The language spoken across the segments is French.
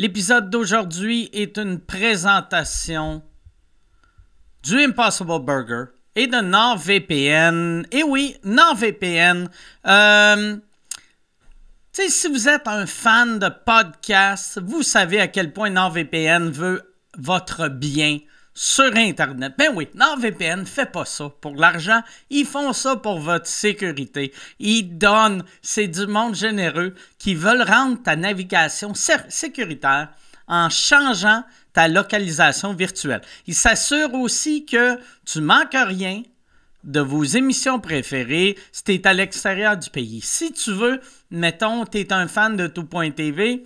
L'épisode d'aujourd'hui est une présentation du Impossible Burger et de NordVPN. Et eh oui, NordVPN. Euh, si vous êtes un fan de podcast, vous savez à quel point NordVPN veut votre bien sur Internet. Ben oui, NordVPN fait pas ça pour l'argent. Ils font ça pour votre sécurité. Ils donnent, c'est du monde généreux qui veulent rendre ta navigation sécuritaire en changeant ta localisation virtuelle. Ils s'assurent aussi que tu manques rien de vos émissions préférées si tu es à l'extérieur du pays. Si tu veux, mettons, tu es un fan de tout.tv,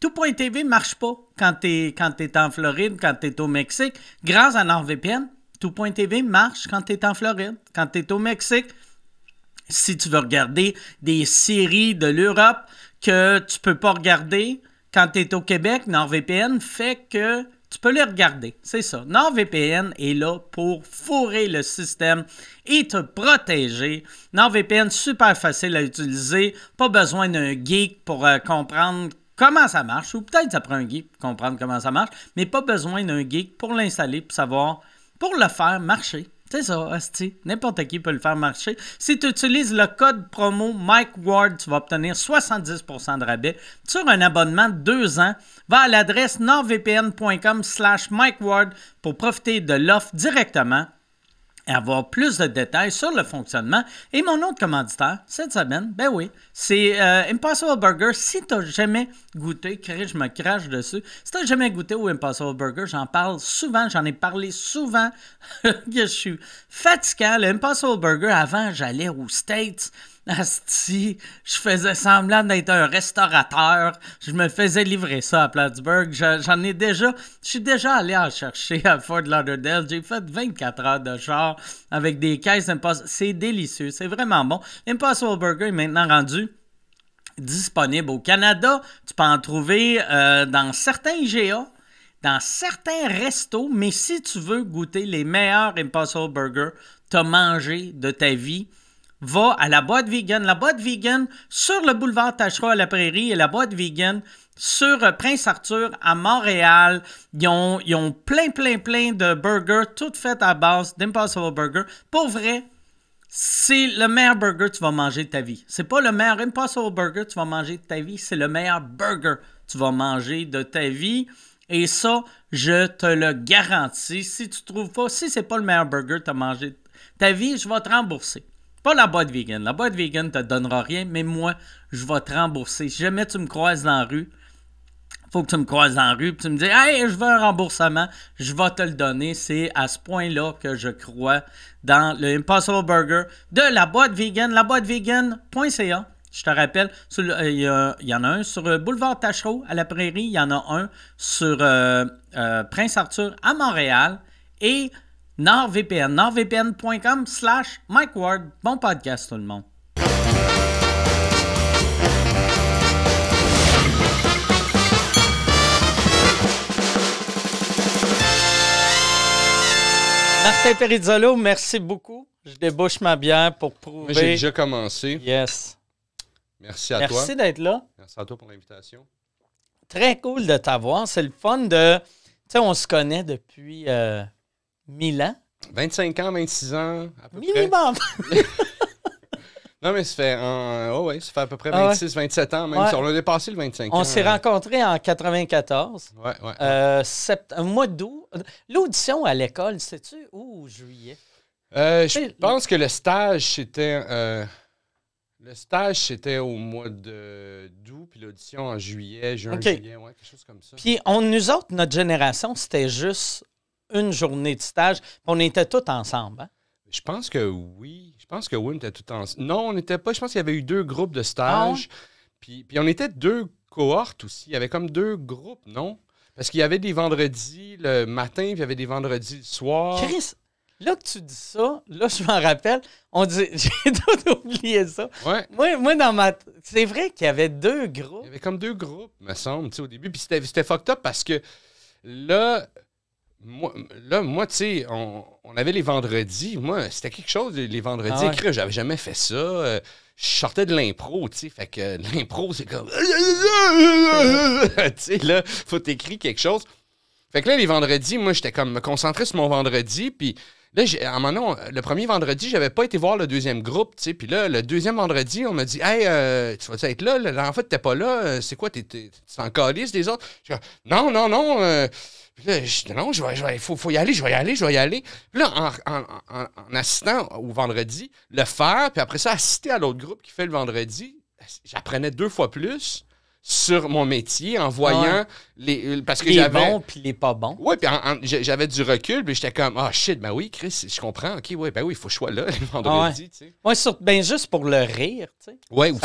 tout.tv ne marche pas quand tu es, en Floride, quand tu es au Mexique. Grâce à NordVPN, Tout.tv marche quand tu es en Floride, quand tu es au Mexique. Si tu veux regarder des séries de l'Europe que tu peux pas regarder quand tu es au Québec, NordVPN fait que tu peux les regarder. C'est ça. NordVPN est là pour fourrer le système et te protéger. NordVPN, super facile à utiliser. Pas besoin d'un geek pour euh, comprendre comment ça marche, ou peut-être ça prend un geek pour comprendre comment ça marche, mais pas besoin d'un geek pour l'installer, pour savoir, pour le faire marcher. C'est ça, N'importe qui peut le faire marcher. Si tu utilises le code promo Mike Ward, tu vas obtenir 70% de rabais sur un abonnement de deux ans. Va à l'adresse nordvpn.com slash Mike Ward pour profiter de l'offre directement et avoir plus de détails sur le fonctionnement. Et mon autre commanditaire cette semaine, ben oui, c'est euh, Impossible Burger. Si t'as jamais goûté, je me crache dessus. Si t'as jamais goûté au Impossible Burger, j'en parle souvent, j'en ai parlé souvent que je suis fatigué. Le Impossible Burger, avant, j'allais aux States. Asti, je faisais semblant d'être un restaurateur. Je me faisais livrer ça à Plattsburgh. J'en ai déjà. Je suis déjà allé en chercher à Fort Lauderdale. J'ai fait 24 heures de char avec des caisses Impossible. C'est délicieux. C'est vraiment bon. Impossible Burger est maintenant rendu disponible au Canada. Tu peux en trouver euh, dans certains GA dans certains restos, mais si tu veux goûter les meilleurs Impossible Burger t'as mangé de ta vie, va à la boîte vegan. La boîte vegan sur le boulevard Tachereau à la Prairie et la boîte vegan sur euh, Prince Arthur à Montréal. Ils ont, plein, plein, plein de burgers, toutes faites à base d'Impossible Burger. Pour vrai, c'est le meilleur burger que tu vas manger de ta vie. C'est pas le meilleur Impossible Burger que tu vas manger de ta vie, c'est le meilleur burger que tu vas manger de ta vie. Et ça, je te le garantis. Si tu trouves pas, si c'est pas le meilleur burger que tu as mangé de ta vie, je vais te rembourser. Pas la boîte vegan. La boîte vegan te donnera rien, mais moi, je vais te rembourser. Si jamais tu me croises dans la rue, faut que tu me croises dans la rue puis tu me dis Hey, je veux un remboursement, je vais te le donner. C'est à ce point-là que je crois dans le Impossible Burger de la boîte vegan, la boîte vegan.ca. Je te rappelle, euh, il y, en a un sur euh, Boulevard Tachereau à la Prairie, il y en a un sur euh, Prince Arthur à Montréal et NordVPN. NordVPN.com slash Mike Ward. Bon podcast tout le monde. Martin Perizzolo, merci beaucoup. Je débouche ma bière pour prouver. J'ai déjà commencé. Yes. Merci à toi. Merci d'être là. Merci à toi pour l'invitation. Très cool de t'avoir. C'est le fun de. Tu sais, on se connaît depuis euh, 1000 ans? 25 ans, 26 ans, à peu Minimum! non, mais ça fait, en, oh ouais, ça fait à peu près 26, ah 27 ans, même si on a dépassé le 25 ans. On s'est hein. rencontrés en 94. Ouais, ouais. Euh, mois d'août. L'audition à l'école, sais-tu où, juillet? Euh, je pense que le stage, c'était. Euh, le stage, c'était au mois d'août, puis l'audition en juillet, juin, juillet, ouais, quelque chose comme ça. Puis on, nous autres, notre génération, c'était juste une journée de stage. On était tous ensemble. Hein? Je pense que oui. Je pense que oui, on était tous ensemble. Non, on n'était pas. Je pense qu'il y avait eu deux groupes de ah stage. Puis, on était deux cohortes aussi. Il y avait comme deux groupes, non? Parce qu'il y avait des vendredis le matin, puis il y avait des vendredis le soir. Chris, là que tu dis ça, là, je m'en rappelle, on dit, j'ai oublié ça. Oui. Moi, moi, dans ma. C'est vrai qu'il y avait deux groupes. Il y avait comme deux groupes, me semble, tu sais, au début. Puis c'était fucked up parce que là, moi, là, moi, tu sais, on, avait les vendredis. Moi, c'était quelque chose, les vendredis. Ah je J'avais jamais fait ça. Euh, je sortais de l'impro, tu sais. Fait que l'impro, c'est comme. tu sais, là, faut t'écrire quelque chose. Fait que là, les vendredis, moi, j'étais comme me concentrer sur mon vendredi. Puis là, à un moment donné, le premier vendredi, j'avais pas été voir le deuxième groupe, tu sais. Puis là, le deuxième vendredi, on m'a dit, hey, euh, tu vas être là? En fait, t'es pas là. Euh, c'est quoi? T'es en calice des autres? non, non, non. Puis là, je non, il faut, y aller, je vais y aller, je vais y aller. Puis là, en, assistant au vendredi, le faire, puis après ça, assister à l'autre groupe qui fait le vendredi, j'apprenais deux fois plus sur mon métier en voyant les euh, parce que j'avais bon puis les pas bons. Oui, puis j'avais du recul, puis j'étais comme ah shit, ben oui, Chris, je comprends. OK, oui, ben oui, il faut choix là le vendredi, tu ben juste pour le rire, tu sais. Oui, ou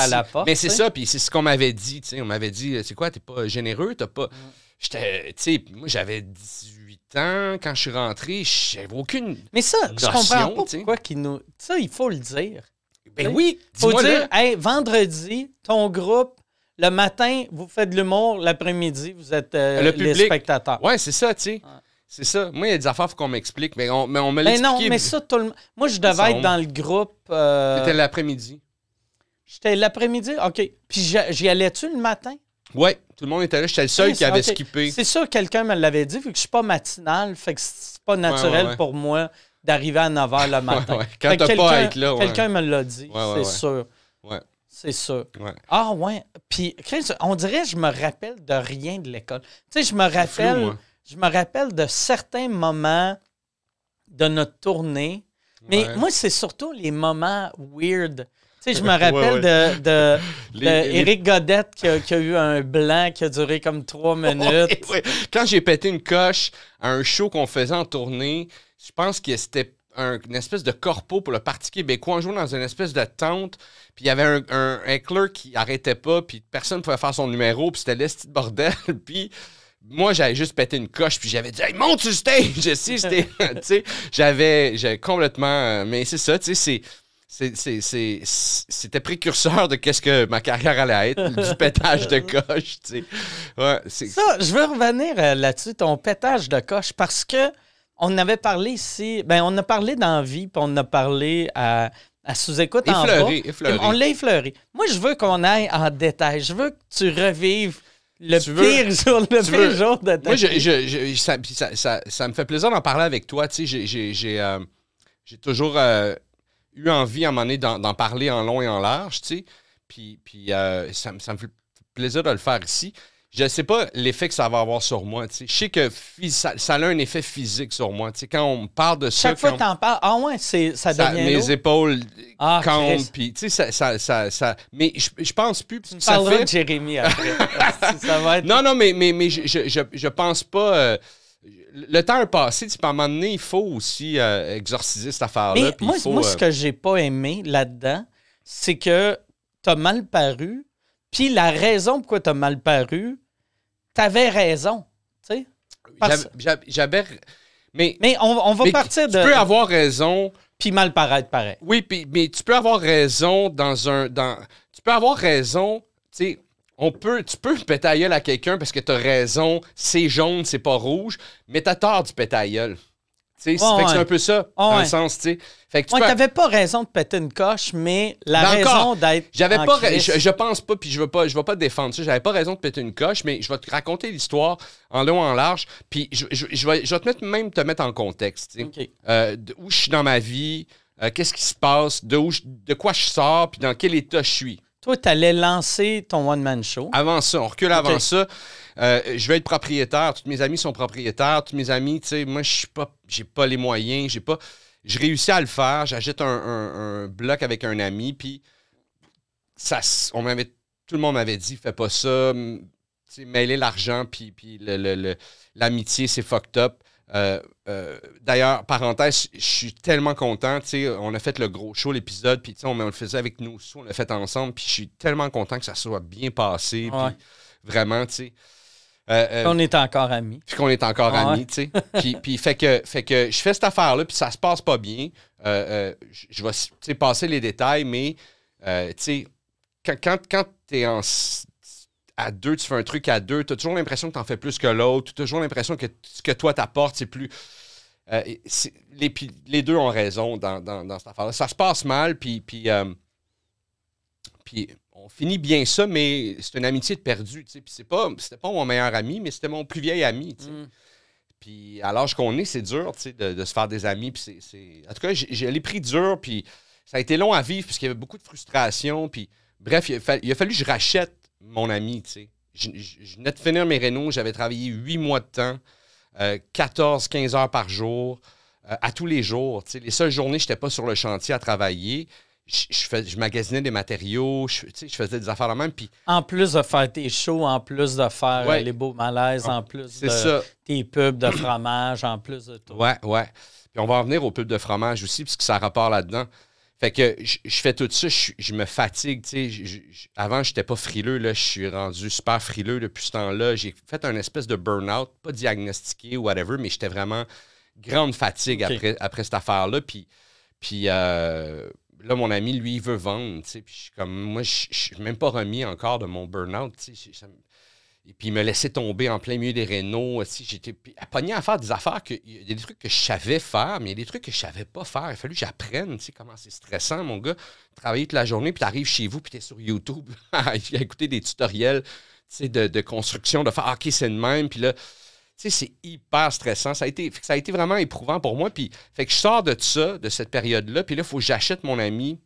Mais c'est ça, puis c'est ce qu'on m'avait dit, tu sais, on m'avait dit euh, c'est quoi, t'es pas généreux, t'as pas J'étais, moi j'avais 18 ans quand je suis rentré, j'avais aucune. Mais ça, je comprends pas pourquoi nous. Ça, il faut le dire. Ben oui, faut dire, hey, vendredi, ton groupe, le matin, vous faites de l'humour, l'après-midi, vous êtes euh, le public. les spectateurs. Oui, c'est ça, tu sais. C'est ça. Moi, il y a des affaires qu'on m'explique, mais on, mais on me Mais non, mais ça, tout le... moi, je devais être dans le groupe. Euh, C'était l'après-midi. J'étais l'après-midi? OK. Puis j'y allais-tu le matin? Oui. Tout le monde était là, j'étais le seul qui avait skippé. C'est sûr, quelqu'un me l'avait dit, vu que je suis pas matinal, fait que c'est pas naturel pour moi d'arriver à 9 h le matin. Quand pas être là. Quelqu'un me l'a dit, c'est sûr. C'est sûr. Ah, ouais. Puis, on dirait que je me rappelle de rien de l'école. je me rappelle. Hein. je me rappelle de certains moments de notre tournée. Mais moi, c'est surtout les moments weird sais, je me rappelle de, de, Godette qui a, eu un blanc qui a duré comme trois minutes. Quand j'ai pété une coche à un show qu'on faisait en tournée, je pense que c'était une espèce de corpo pour le Parti québécois. en jouant dans une espèce de tente, puis il y avait un, un, qui arrêtait pas, puis personne ne pouvait faire son numéro, puis c'était l'esti de bordel. puis moi, j'avais juste pété une coche, puis j'avais dit, hey, monte sur le stage! tu sais, j'avais complètement. Euh, mais c'est ça, tu sais, c'est c'était précurseur de qu'est-ce que ma carrière allait être, du pétage de coche. Tu sais. ça, je veux revenir euh, là-dessus, ton pétage de coche, parce que on avait parlé ici, ben on a parlé d'envie, puis on a parlé à, sous-écoute en On l'a effleuré. Moi, je veux qu'on aille en détail. Je veux que tu revives le pire jour, le pire jour de ta Moi, ça, me fait plaisir d'en parler avec toi. Tu sais, j'ai euh, toujours... Euh, eu envie à un moment donné d'en parler en long et en large, tu sais. Puis, puis euh, ça, me fait plaisir de le faire ici. Je ne sais pas l'effet que ça va avoir sur moi. Tu sais. Je sais que ça, a un effet physique sur moi. Tu sais, quand on me parle de ça. Chaque fois que tu en parles, ah ouais, c'est, ça devient. mes épaules ah, comptent. Puis, tu sais, ça, mais je, je pense plus. Ça de Jérémy après. ça va être... Non, non, mais, mais, je, je, je, pense pas. Euh, le temps est passé, tu peux, à il faut aussi euh, exorciser cette affaire-là. Moi, moi euh, ce que j'ai pas aimé là-dedans, c'est que t'as mal paru, puis la raison pourquoi t'as mal paru, t'avais raison, tu sais. raison. J'avais... Mais, on, va partir de... Tu peux avoir raison... Puis mal paraître, pareil. Oui, pis, mais tu peux avoir raison dans un... Tu peux avoir raison, tu sais on peut, tu peux péter à à quelqu'un parce que t'as raison, c'est jaune, c'est pas rouge, mais t'as tort du péter à c'est un peu ça, dans sens, tu sais. pas raison de péter une coche, mais la raison d'être. J'avais pas, je, pense pas, puis je veux pas, je vais pas défendre ça. J'avais pas raison de péter une coche, mais je vais te raconter l'histoire en long en large, puis je, vais, je te même te mettre en contexte, euh, où je suis dans ma vie, euh, qu'est-ce qui se passe, de où, de quoi je sors, puis dans quel état je suis. Toi, tu allais lancer ton one-man show. Avant ça, on recule avant ça. Euh, je vais être propriétaire. Toutes mes amis sont propriétaires. Toutes mes amis, tu sais, moi, je pas, j'ai pas les moyens. J'ai pas. Je réussis à le faire. J'achète un, bloc avec un ami. Puis, ça, on m'avait, tout le monde m'avait dit, fais pas ça. Mêler l'argent, puis, puis l'amitié, c'est fucked up. Euh, euh, d'ailleurs, parenthèse, je suis tellement content. On a fait le gros show, l'épisode, puis on, on, le faisait avec nous on l'a fait ensemble, puis je suis tellement content que ça soit bien passé. Vraiment, tu sais. Euh, euh, on est encore amis. Puis qu'on est encore amis, tu sais. puis, fait que, fait que je fais cette affaire-là, puis ça se passe pas bien. je vais passer les détails, mais tu sais, quand, quand, tu es en, à deux, tu fais un truc à deux, tu toujours l'impression que tu en fais plus que l'autre, tu as toujours l'impression que ce que toi t'apportes, c'est plus. Euh, les, deux ont raison dans, dans, cette affaire-là. Ça se passe mal, puis, puis, euh, on finit bien ça, mais c'est une amitié de perdu. Puis c'est pas, c'était pas mon meilleur ami, mais c'était mon plus vieil ami. Mm. Puis à l'âge qu'on est, c'est dur de, de, se faire des amis. Puis c'est, En tout cas, j'ai les pris dur, puis ça a été long à vivre, puisqu'il y avait beaucoup de frustration. Puis bref, il a, fallu, que je rachète mon ami. Je, je, je venais de finir mes rénaux, j'avais travaillé huit mois de temps. 14-15 euh, heures par jour, euh, à tous les jours. Les seules journées, je n'étais pas sur le chantier à travailler. Je, magasinais des matériaux, je, je faisais des affaires la même. En plus de faire tes shows, en plus de faire euh, les beaux malaises, en plus de tes pubs de fromage, en plus de tout. Ouais, ouais. Puis on va en venir aux pubs de fromage aussi, puisque ça rapporte là-dedans. Fait que je fais tout ça, je me fatigue. Avant, je n'étais pas frileux. Là, je suis rendu super frileux depuis ce temps-là. J'ai fait un espèce de burn-out, pas diagnostiqué ou whatever, mais j'étais vraiment grande fatigue après, après cette affaire-là. Puis, puis euh, là, mon ami, lui, il veut vendre. Puis je suis comme, moi, je suis même pas remis encore de mon burn-out. Et puis, il me laissait tomber en plein milieu des rénaux. Si j'étais pogné à faire des affaires, que, il y a des trucs que je savais faire, mais il y a des trucs que je savais pas faire. Il a fallu que j'apprenne, comment c'est stressant, mon gars. Travailler toute la journée, puis tu arrives chez vous, puis tu es sur YouTube à écouter des tutoriels, de, construction, de faire hockey ah, OK, c'est le même », puis là... c'est hyper stressant. Ça a, été, ça a été vraiment éprouvant pour moi. Puis, fait que je sors de ça, de cette période-là. Puis là, il faut que j'achète mon ami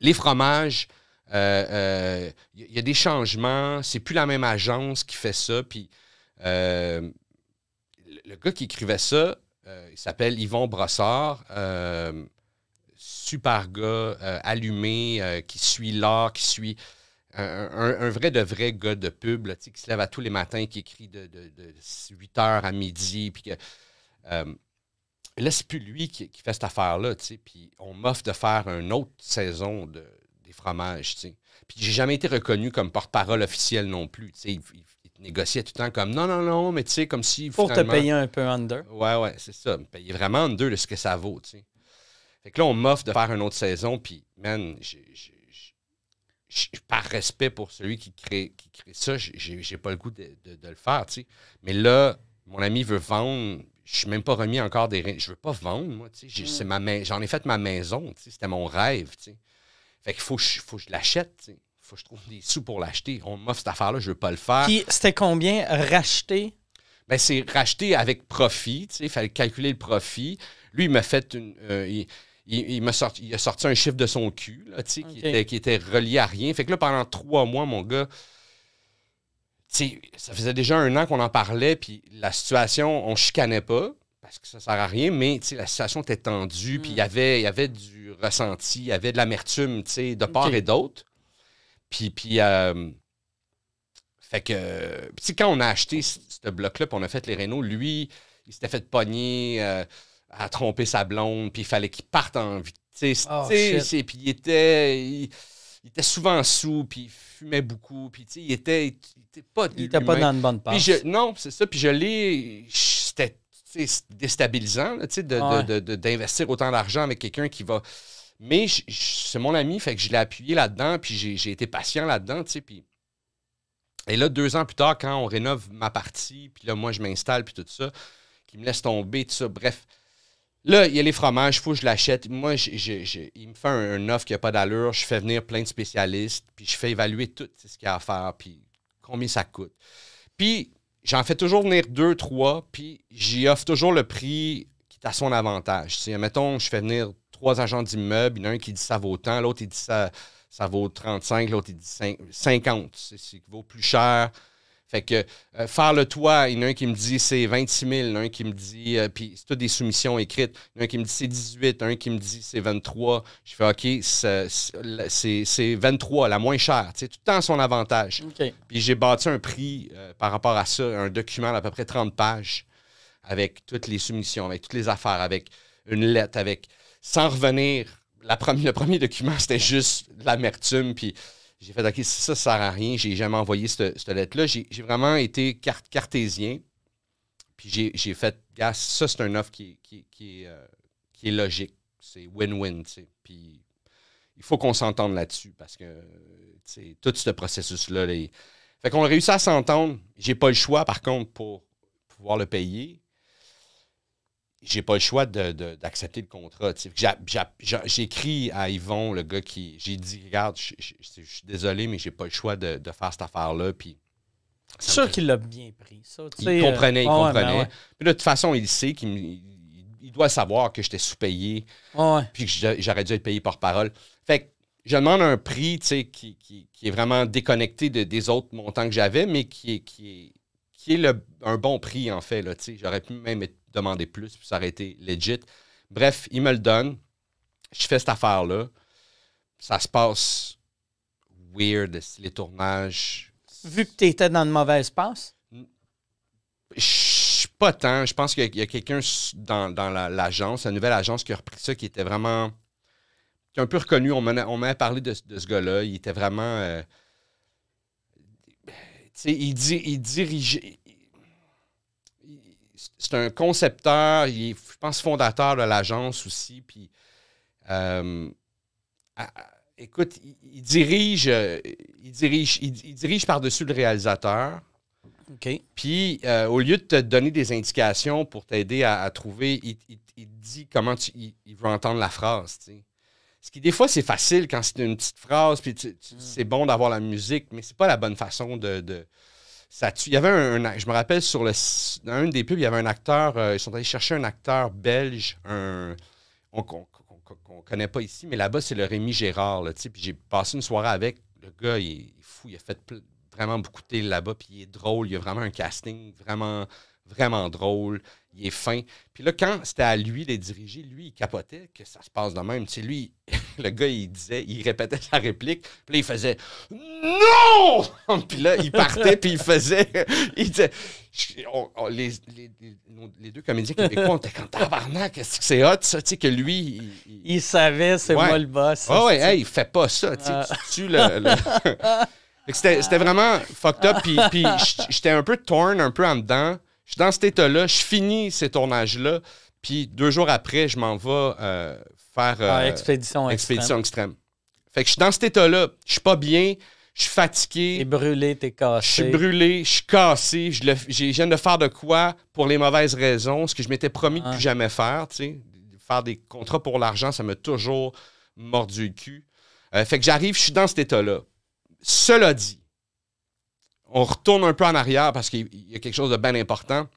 les fromages il euh, euh, y, a des changements. C'est plus la même agence qui fait ça. Puis euh, le gars qui écrivait ça, il s'appelle Yvon Brossard super gars, allumé, qui suit l'art, qui suit un, vrai de vrai gars de pub, qui se lève à tous les matins, qui écrit de, 8 h à midi. Puis là, c'est plus lui qui, fait cette affaire-là. Puis on m'offre de faire une autre saison de, fromage, sais. Puis j'ai jamais été reconnu comme porte-parole officiel non plus. tu Il, il, négociait tout le temps comme non, non, non, mais tu sais, comme si. Pour te payer un peu en deux. Ouais, ouais, c'est ça. Me payer vraiment en deux de ce que ça vaut. T'sais. Fait que là, on m'offre de faire une autre saison, puis man, j'ai par respect pour celui qui crée, qui crée ça, j'ai pas le goût de, le faire. sais. Mais là, mon ami veut vendre. Je suis même pas remis encore des. Je veux pas vendre, moi. sais. Mm. C'est J'en ai fait ma maison. C'était mon rêve. sais. Fait qu'il faut, que je l'achète, faut que je trouve des sous pour l'acheter. On m'offre cette affaire-là, je veux pas le faire. Puis c'était combien racheter? Ben, c'est racheter avec profit, il fallait calculer le profit. Lui, il m'a fait une... Euh, il, il, a sorti un chiffre de son cul, qui, était, relié à rien. Fait que là, pendant trois mois, mon gars, ça faisait déjà un an qu'on en parlait, puis la situation, on chicanait pas parce que ça sert à rien, mais la situation était tendue, puis puis y mm. il y avait du ressenti, il y avait de l'amertume, de part et d'autre. Puis, puis euh, fait que, quand on a acheté ce bloc-là, puis on a fait les rénaux, lui, il s'était fait pogner, euh, à tromper sa blonde, puis il fallait qu'il parte en vie. Oh, puis il était... Il, était souvent sous, puis il fumait beaucoup, puis il était, il était pas. dans une bonne passe. non, c'est ça. Puis je l'ai. C'était c'est déstabilisant d'investir de, autant d'argent avec quelqu'un qui va. Mais c'est mon ami, fait que je l'ai appuyé là-dedans, puis j'ai été patient là-dedans, puis... Et là, deux ans plus tard, quand on rénove ma partie, puis là, moi, je m'installe, puis tout ça, qui me laisse tomber, tout ça, bref. Là, il y a les fromages, il faut que je l'achète. Moi, il me fait un, offre qui n'a pas d'allure, je fais venir plein de spécialistes, puis je fais évaluer tout ce qu'il y a à faire, puis combien ça coûte. Puis, j'en fais toujours venir deux, trois, puis j'y offre toujours le prix qui est à son avantage. Si, mettons, je fais venir trois agents d'immeubles, il y en a un qui dit ça vaut tant, l'autre il dit ça, ça vaut 35, l'autre il dit 50, c'est ce qui vaut plus cher. Fait que euh, faire le toit, il y en a un qui me dit c'est 26 000, il y a un qui me dit, euh, puis c'est toutes des soumissions écrites, il y en a un qui me dit c'est 18, un qui me dit c'est 23. Je fais OK, c'est 23, la moins chère. C'est tout le temps son avantage. Puis j'ai bâti un prix euh, par rapport à ça, un document d'à peu près 30 pages avec toutes les soumissions, avec toutes les affaires, avec une lettre, avec. Sans revenir, la le premier document, c'était juste l'amertume, puis j'ai fait, OK, ça, ça sert à rien. J'ai jamais envoyé cette, lettre-là. J'ai vraiment été cartésien. Puis j'ai fait, gars, ça, c'est un offre qui, est euh, logique. C'est win-win, Puis il faut qu'on s'entende là-dessus parce que, tout ce processus-là, fait qu'on a réussi à s'entendre. J'ai pas le choix, par contre, pour pouvoir le payer j'ai pas le choix d'accepter le contrat. J'écris à Yvon, le gars qui. J'ai dit, regarde, je suis désolé, mais j'ai pas le choix de, de faire cette affaire-là. Puis. C'est sûr qu'il l'a bien pris, ça. Il euh, comprenait, il comprenait. Ben de toute façon, il sait qu'il doit savoir que j'étais sous-payé. Puis que j'aurais dû être payé par parole. Fait je demande un prix qui, est vraiment déconnecté de, des autres montants que j'avais, mais qui est, qui est, qui est un bon prix, en fait. J'aurais pu même être demander plus, puis ça aurait été legit. Bref, il me le donne. Je fais cette affaire-là. Ça se passe weird, les tournages. Vu que tu étais dans de mauvais espace. Je suis pas tant. Je pense qu'il y a quelqu'un dans, l'agence, la, nouvelle agence qui a repris ça, qui était vraiment. qui est un peu reconnu. On m'a parlé de, de ce gars-là. Il était vraiment. Euh, il, il dirigeait c'est un concepteur, il est, je pense, fondateur de l'agence aussi. Puis, euh, écoute, euh, il, dirige, il dirige, il, dirige par-dessus le réalisateur. Puis, euh, au lieu de te donner des indications pour t'aider à, trouver, il, dit comment il, veut entendre la phrase. Ce qui, des fois, c'est facile quand c'est une petite phrase, puis hmm. c'est bon d'avoir la musique, mais c'est pas la bonne façon de, il y avait un, je me rappelle sur le, dans une des pubs, il y avait un acteur, euh, ils sont allés chercher un acteur belge, un, on, connaît pas ici, mais là-bas, c'est le Rémi Gérard. Là, puis j'ai passé une soirée avec. Le gars, il est fou. Il a fait vraiment beaucoup de télé là-bas. Puis il est drôle. Il a vraiment un casting vraiment vraiment drôle, il est fin. Puis là, quand c'était à lui les diriger, lui, il capotait que ça se passe de même. Tu sais, lui, le gars, il disait, il répétait sa réplique, puis là, il faisait Non Puis là, il partait, puis il faisait. Il disait. les, les, les, deux comédiens québécois, on était comme tabarnak, est-ce que c'est hot, ça, tu sais, que lui. Il, savait, c'est moi le boss. Ah ouais, il fait pas ça, tu sais, ah. tu, le... le... C'était vraiment fucked up. Puis, j'étais un peu torn, un peu en dedans. Je suis dans cet état-là, je finis ces tournages-là, puis deux jours après, je m'en vais euh, faire euh, ah, expédition, expédition extrême. Fait que je suis dans cet état-là, je suis pas bien, je suis fatigué. T'es brûlé, t'es cassé. Je suis brûlé, je suis cassé, je, viens de faire de quoi pour les mauvaises raisons, ce que je m'étais promis de de ah. plus jamais faire, tu sais. Faire des contrats pour l'argent, ça m'a toujours mordu le cul. Euh, fait que j'arrive, je suis dans cet état-là. Cela dit, on retourne un peu en arrière parce qu'il y a quelque chose de bien important.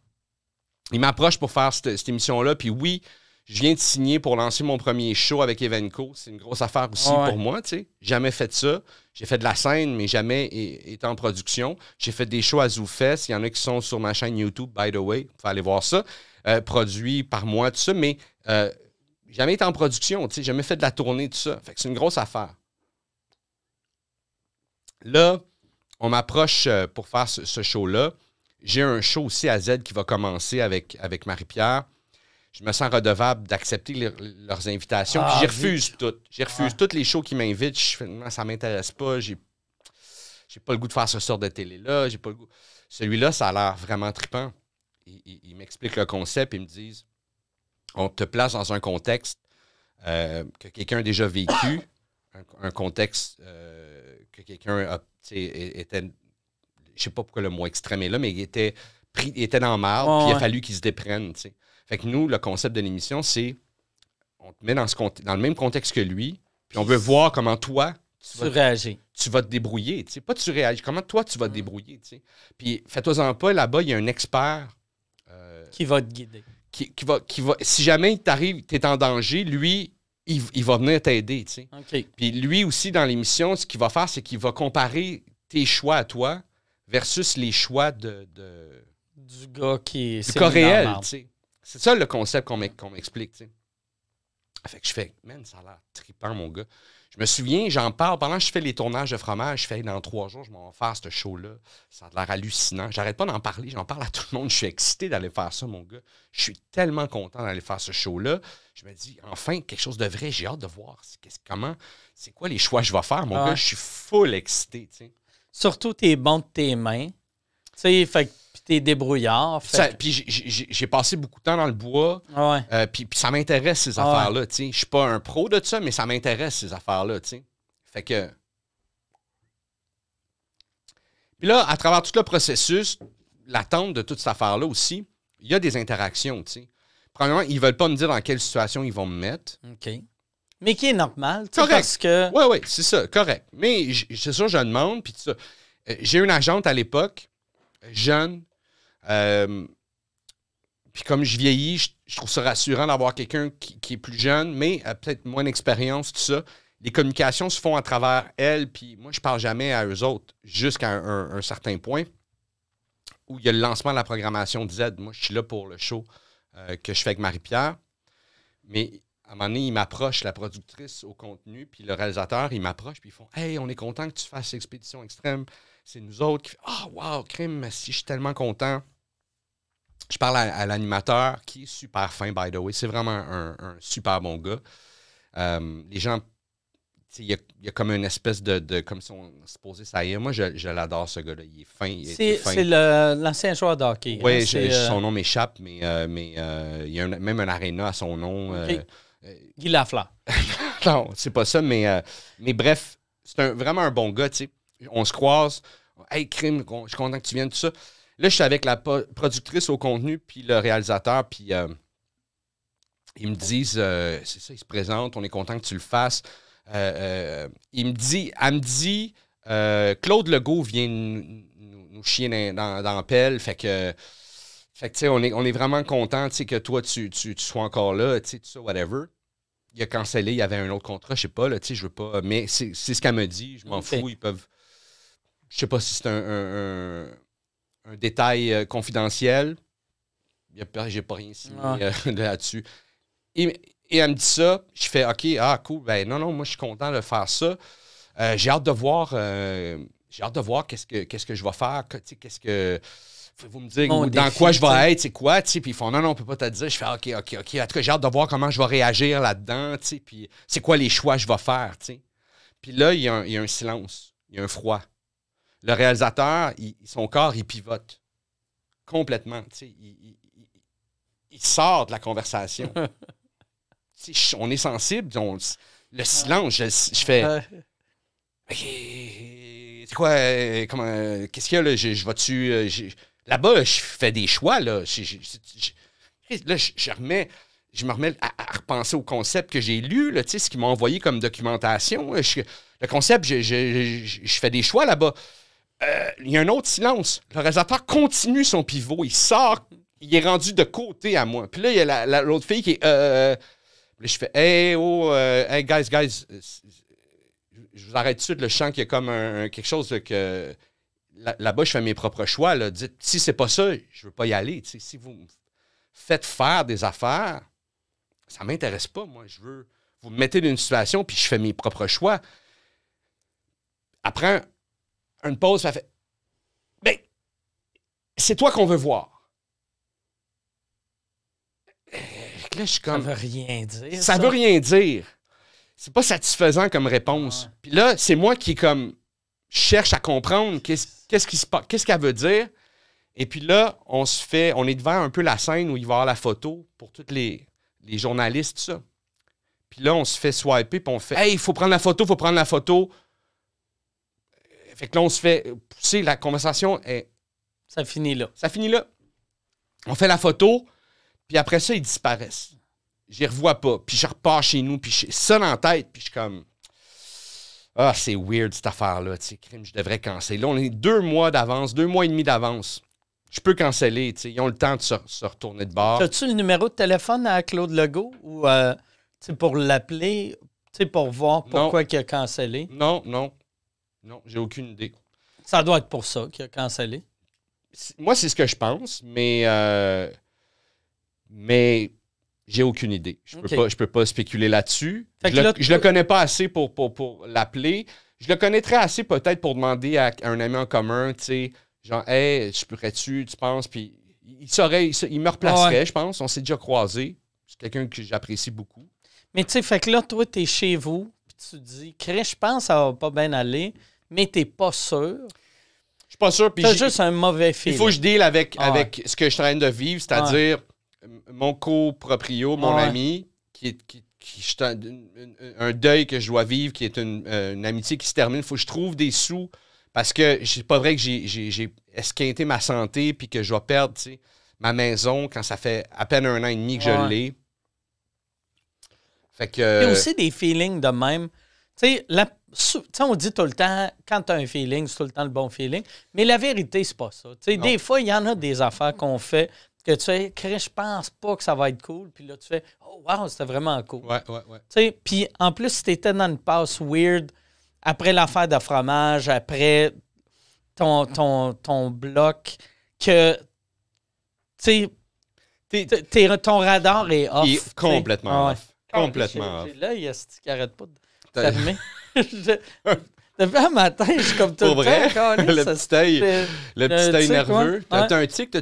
Il m'approche pour faire cette, émission-là. Puis oui, je viens de signer pour lancer mon premier show avec Evenco. C'est une grosse affaire aussi pour moi, tu Jamais fait ça. J'ai fait de la scène, mais jamais été en production. J'ai fait des shows à ZooFest. Il y en a qui sont sur ma chaîne YouTube, by the way. Faut aller voir ça. Euh, produit par moi, tout ça. Mais euh, jamais été en production, tu Jamais fait de la tournée, tout ça. Fait que c'est une grosse affaire. Là, on m'approche euh, pour faire ce, show-là. J'ai un show aussi à Z qui va commencer avec, avec Marie-Pierre. Je me sens redevable d'accepter leurs invitations. puis ah, j'y refuse toutes. J'y refuse ah. toutes les shows qui m'invitent. Finalement, ça ne m'intéresse pas. J'ai j'ai pas le goût de faire ce sort de télé-là, pas le Celui-là, ça a l'air vraiment tripant. Ils, m'expliquent le concept, ils me disent on te place dans un contexte euh, que quelqu'un a déjà vécu, un, contexte euh, que quelqu'un était, je sais pas pourquoi le mot extrême est là, mais il était, pris, il était dans marre, puis il a fallu qu'il se déprenne. Fait que nous, le concept de l'émission, c'est on te met dans, ce, dans le même contexte que lui, puis on veut voir comment toi, tu, vas, Tu vas te débrouiller. Pas tu réagis, comment toi, tu vas te mm. débrouiller. Puis fais-toi-en pas, là-bas, il y a un expert. Euh, qui va te guider. Qui, va, qui va, si jamais il t'arrive, tu es en danger, lui, il, va venir t'aider, tu sais. Puis lui aussi, dans l'émission, ce qu'il va faire, c'est qu'il va comparer tes choix à toi versus les choix de... du gars qui est... réel, tu sais. C'est ça le concept qu'on m'explique, tu sais. Fait que je fais, man, ça a l'air trippant, mon gars. Je me souviens, j'en parle, pendant que je fais les tournages de fromage, je fais dans trois jours, je m'en vais faire ce show-là. Ça a l'air hallucinant. J'arrête pas d'en parler, j'en parle à tout le monde. Je suis excité d'aller faire ça, mon gars. Je suis tellement content d'aller faire ce show-là. Je me dis, enfin, quelque chose de vrai, j'ai hâte de voir. comment, c'est quoi les choix que je vais faire, mon ah gars. Je suis full excité, Surtout, t'es bon de tes mains tu sais, fait t'es débrouillard. Puis j'ai passé beaucoup de temps dans le bois. puis, euh, ça m'intéresse, ces affaires-là. Je suis pas un pro de ça, mais ça m'intéresse, ces affaires-là. Fait que. Puis là, à travers tout le processus, l'attente de toute cette affaire-là aussi, il y a des interactions. sais. Premièrement, ils veulent pas me dire dans quelle situation ils vont me mettre. OK. Mais qui est normal. Parce que... Oui, oui, c'est ça, correct. Mais c'est ça, je demande. Puis euh, J'ai une agente à l'époque jeune. Euh, puis comme je vieillis, je, trouve ça rassurant d'avoir quelqu'un qui, est plus jeune, mais euh, peut-être moins d'expérience, tout ça. Les communications se font à travers elle, puis moi, je parle jamais à eux autres jusqu'à un, certain point où il y a le lancement de la programmation disait Moi, je suis là pour le show euh, que je fais avec Marie-Pierre. Mais à un moment donné, ils m'approchent, la productrice au contenu, puis le réalisateur, ils m'approchent, puis ils font Hey, on est content que tu fasses Expédition Extrême c'est nous autres qui Ah, oh, wow, crime, si je suis tellement content. Je parle à, l'animateur qui est super fin, by the way. C'est vraiment un, super bon gars. Euh, les gens, il y, a comme une espèce de. comme si on se posait ça hier. Moi, je, l'adore, ce gars-là. Il est fin. C'est l'ancien joueur d'hockey. Hein. Oui, euh, son nom m'échappe, mais, euh, mais il y a même un aréna à son nom. Guy Lafleur. non, c'est pas ça, mais, mais bref, c'est vraiment un bon gars, tu sais on se croise. Hey, crime, je suis content que tu viennes, tout ça. Là, je suis avec la productrice au contenu, puis le réalisateur, puis euh, ils me disent, euh, c'est ça, ils se présentent, on est content que tu le fasses. Euh, il me dit, elle me dit, Claude Legault vient nous, chier dans, dans, la pelle, fait que, tu sais, on est, on est vraiment content, que toi, tu, sois encore là, tu sais, tout ça, whatever. Il a cancellé, il y avait un autre contrat, je sais pas, là, tu sais, je veux pas, mais c'est ce qu'elle me dit, je m'en fous, ils peuvent je sais pas si c'est un, détail euh, confidentiel. J'ai pas rien signé ah. euh, là-dessus. Et, elle me dit ça. Je fais OK, ah, cool. Ben non, non, moi, je suis content de faire ça. Euh, j'ai hâte de voir. j'ai hâte de voir qu'est-ce que, qu'est-ce que je vais faire. Qu'est-ce que. Vous me dire dans quoi je vais être, c'est quoi, Puis ils font non, non, on peut pas te dire. Je fais OK, OK, OK. En tout cas, j'ai hâte de voir comment je vais réagir là-dedans, Puis c'est quoi les choix que je vais faire, Puis là, il y, a un silence. Il y a un froid le réalisateur, son corps, il pivote complètement. Il, sort de la conversation. on est sensible. le silence, je, fais. c'est quoi? Euh, comment, euh, qu'est-ce qu'il y a là? Je, vais-tu. Euh, là-bas, je fais des choix. Là, je, je remets je me remets à, repenser au concept que j'ai lu, ce qu'il m'a envoyé comme documentation. le concept, je, fais des choix là-bas. Euh, il y a un autre silence. Le réalisateur continue son pivot. Il sort, il est rendu de côté à moi. Puis là, il y a l'autre fille qui est. Euh, je fais Hey, oh, euh, hey, guys, guys. Je vous arrête tout de suite le chant qui est comme quelque chose que. Là-bas, je fais mes propres choix. Là. Dites, si c'est pas ça, je veux pas y aller. si vous me faites faire des affaires, ça m'intéresse pas. Moi, je veux. Vous me mettez dans une situation, puis je fais mes propres choix. Après une pause, ça fait. Ben, c'est toi qu'on veut voir. Euh, là, je comme. veut rien dire. Ça, veut rien dire. C'est pas satisfaisant comme réponse. Puis là, c'est moi qui, comme, cherche à comprendre qu'est-ce quest qui se passe, qu'est-ce qu'elle veut dire. Et puis là, on se fait, on est devant un peu la scène où il va y avoir la photo pour tous les, journalistes, ça. Puis là, on se fait swiper, puis on fait Hey, il faut prendre la photo, il faut prendre la photo. Fait que là, on se fait pousser, la conversation est. Ça finit là. Ça finit là. On fait la photo, puis après ça, ils disparaissent. J'y revois pas. Puis je repars chez nous, puis je en tête, puis je suis comme. Ah, c'est weird cette affaire-là, tu sais, crime, je devrais canceller. Là, on est deux mois d'avance, deux mois et demi d'avance. Je peux canceller, tu sais, ils ont le temps de se, retourner de bord. As-tu le numéro de téléphone à Claude Legault ou euh, pour l'appeler, tu sais, pour voir pourquoi il a cancellé? Non, non. Non, j'ai aucune idée. Ça doit être pour ça qu'il a cancellé. Moi, c'est ce que je pense, mais, euh, mais j'ai aucune idée. Je ne peux, peux, pas spéculer là-dessus. Je, ne le connais pas assez pour, pour, l'appeler. Je le connaîtrais assez peut-être pour demander à, un ami en commun, tu sais, genre, hey, je pourrais-tu, tu penses? Puis il, saurait, il, me replacerait, je pense. On s'est déjà croisés. C'est quelqu'un que j'apprécie beaucoup. Mais tu sais, fait que là, toi, tu es chez vous, puis tu te dis, crée, je pense, ça va pas bien aller mais t'es pas sûr. Je suis pas sûr. T'as juste un mauvais feeling. Il faut que je deal avec, ah avec ce que je suis en train de vivre, c'est-à-dire mon coproprio, mon ah ami, qui est. Qui, un deuil que je dois vivre, qui est une, euh, amitié qui se termine. Il faut que je trouve des sous parce que c'est pas vrai que j'ai esquinté ma santé puis que je vais perdre ma maison quand ça fait à peine un an et demi que je l'ai. Fait que. Il y a aussi des feelings de même. Tu sais, la, on dit tout le temps, quand tu as un feeling, c'est tout le temps le bon feeling. Mais la vérité, c'est pas ça. des fois, il y en a des affaires qu'on fait que tu sais, je pense pas que ça va être cool. Puis là, tu fais, oh, wow, c'était vraiment cool. Ouais, Puis en plus, si tu étais dans une passe weird, après l'affaire de fromage, après ton, ton, ton bloc, que, tu sais, ton radar est off. complètement ah off. complètement off. Là, il y a ce qui arrête pas de Depuis un matin, je suis comme tout Pour le le, petit œil, le, petit œil nerveux. T'as un tic, euh,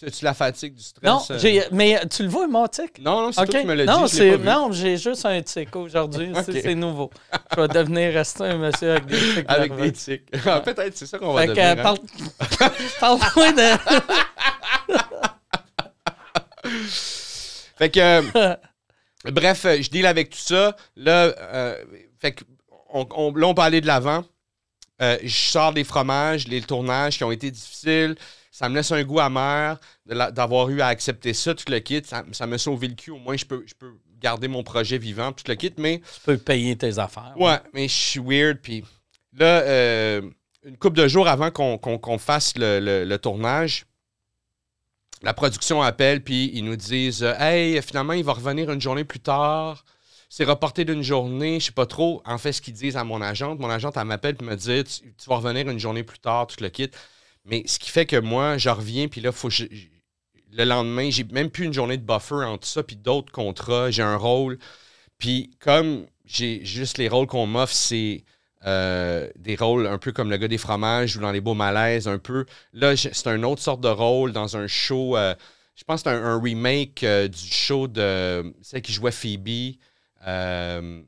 t'as-tu la fatigue du stress? Non, euh? mais euh, tu le vois, mon tic? Non, non, c'est toi qui me le dis, Non, non j'ai juste un tic aujourd'hui. C'est nouveau. Je vais devenir resté un monsieur avec des tics. Avec ah, Peut-être, c'est ça qu'on va devenir. Hein? parle... Parle-moi de... fait que... Bref, je deal avec tout ça. Là, fait que, on, là, on peut aller de l'avant. Euh, je sors des fromages, les tournages qui ont été difficiles. Ça me laisse un goût amer d'avoir eu à accepter ça, tout le kit. Ça, me sauve le cul. Au moins, je peux, garder mon projet vivant, tout le kit. Mais, tu peux payer tes affaires. Ouais, mais je suis weird. Puis là, euh, une couple de jours avant qu'on fasse le, tournage, la production appelle, puis ils nous disent Hey, finalement, il va revenir une journée plus tard c'est reporté d'une journée, je sais pas trop. En fait, ce qu'ils disent à mon agente, mon agente, elle m'appelle et me dit tu, vas revenir une journée plus tard, te le quittes. » Mais ce qui fait que moi, je reviens, puis là, faut que je, le lendemain, j'ai même plus une journée de buffer entre ça puis d'autres contrats. J'ai un rôle. Puis comme j'ai juste les rôles qu'on m'offre, c'est euh, des rôles un peu comme le gars des fromages ou dans les beaux malaises, un peu. Là, c'est un autre sorte de rôle dans un show. Euh, je pense que c'est un, remake euh, du show de celle qui jouait Phoebe. Euh,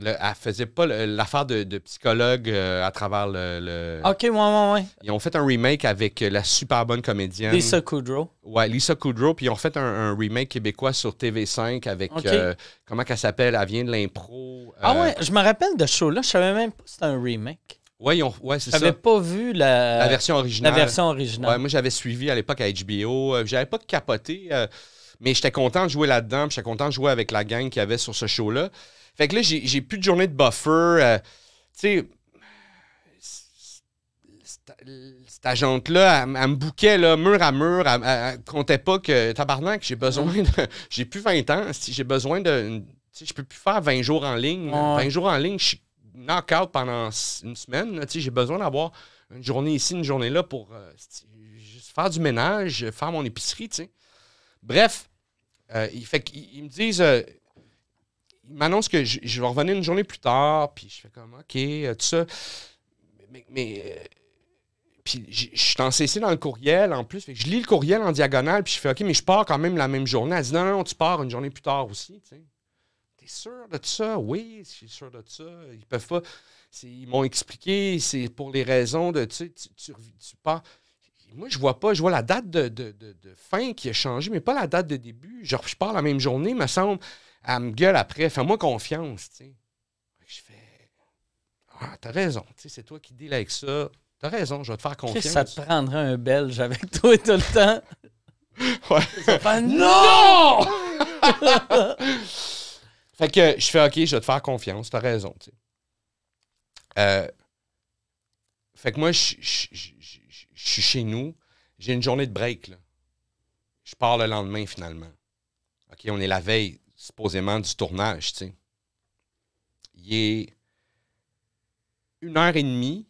le, elle faisait pas l'affaire de, psychologue euh, à travers le, OK, ouais, ouais, ouais. Ils ont fait un remake avec la super bonne comédienne. Lisa Kudrow. Ouais, Lisa Kudrow. Puis ils ont fait un, remake québécois sur TV5 avec. Euh, comment qu'elle s'appelle Elle vient de l'impro. ah ouais, je me rappelle de ce show-là. Je savais même pas que c'était un remake. Ouais, ont, ouais c'est ça. J'avais pas vu la, la version originale. La version originale. Ouais, moi, j'avais suivi à l'époque à HBO. J'avais pas capoté. Mais j'étais content de jouer là-dedans, j'étais content de jouer avec la gang qu'il y avait sur ce show-là. Fait que là, j'ai plus de journée de buffer. Euh, tu sais, cette agente-là, elle, me bouquait là, mur à mur. Elle, comptait pas que, tabarnak, j'ai besoin de. j'ai plus 20 ans. J'ai besoin de. Tu sais, je peux plus faire 20 jours en ligne. 20 jours en ligne, je suis knock-out pendant une semaine. Tu sais, j'ai besoin d'avoir une journée ici, une journée là pour euh, faire du ménage, faire mon épicerie, tu sais. Bref, euh, ils me disent. Euh, ils m'annoncent que je, vais revenir une journée plus tard, puis je fais comme OK, euh, tout ça. Mais. puis je suis en CC dans le courriel en plus. je lis le courriel en diagonale, puis je fais OK, mais je pars quand même la même journée. Elle dit Non, non, tu pars une journée plus tard aussi. Tu sais. T'es sûr de ça? Oui, je suis sûr de ça. Ils peuvent pas. Ils m'ont expliqué, c'est pour les raisons de. Tu, sais, tu, tu pars moi, je vois pas, je vois la date de, fin qui a changé, mais pas la date de début. Genre, je pars la même journée, me semble, elle me gueule après, fais-moi confiance, tu sais. Je fais, ah, t'as raison, tu sais, c'est toi qui deal avec ça. T'as raison, je vais te faire confiance. Ça te prendrait un Belge avec toi tout le temps. ouais. non! fait que je fais, OK, je vais te faire confiance, t'as raison, tu sais. Euh, fait que moi, je, je suis chez nous, j'ai une journée de break. Je pars le lendemain finalement. OK, on est la veille, supposément, du tournage, Il est une heure et demie,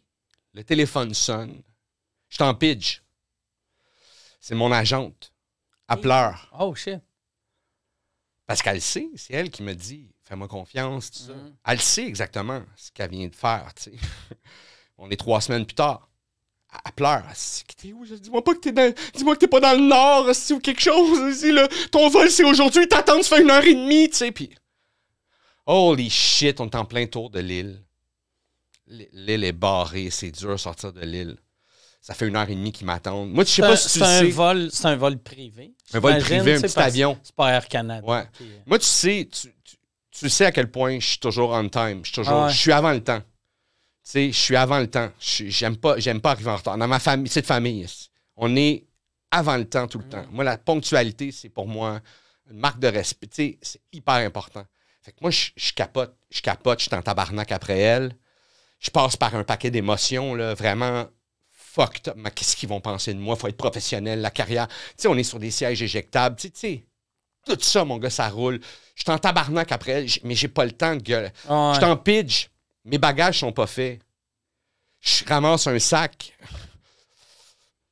le téléphone sonne. Je suis C'est mon agente. Elle pleure. Oh shit. Parce qu'elle sait, c'est elle qui me dit fais-moi confiance, mm-hmm. Elle sait exactement ce qu'elle vient de faire, on est trois semaines plus tard. Elle pleure. T'es où? Dis-moi pas que t'es dans. Dis-moi que t'es pas dans le nord ou quelque chose. aussi là. Ton vol, c'est aujourd'hui. T'attends, tu fait une heure et demie, tu sais. Puis. Holy shit, on est en plein tour de l'île. L'île est barrée. C'est dur de sortir de l'île. Ça fait une heure et demie qu'ils m'attendent. Moi, je sais pas si tu un Vol, c'est un vol privé. Un vol privé, un petit avion. C'est pas Air Canada. Ouais. Moi, tu sais, tu, tu, sais à quel point je suis toujours on time. Je suis toujours. Je suis avant le temps je suis avant le temps. J'aime pas, pas arriver en retard. Dans ma famille, cette famille, on est avant le temps tout le temps. Mm. Moi, la ponctualité, c'est pour moi une marque de respect. C'est hyper important. Fait que moi, je, capote. Je capote, je suis en tabarnak après elle. Je passe par un paquet d'émotions, là, vraiment fucked Mais qu'est-ce qu'ils vont penser de moi? Faut être professionnel, la carrière. Tu sais, on est sur des sièges éjectables. Tu sais, tout ça, mon gars, ça roule. Je suis en tabarnak après elle, mais j'ai pas le temps de gueuler. Ah je suis en pidge mes bagages sont pas faits. Je ramasse un sac.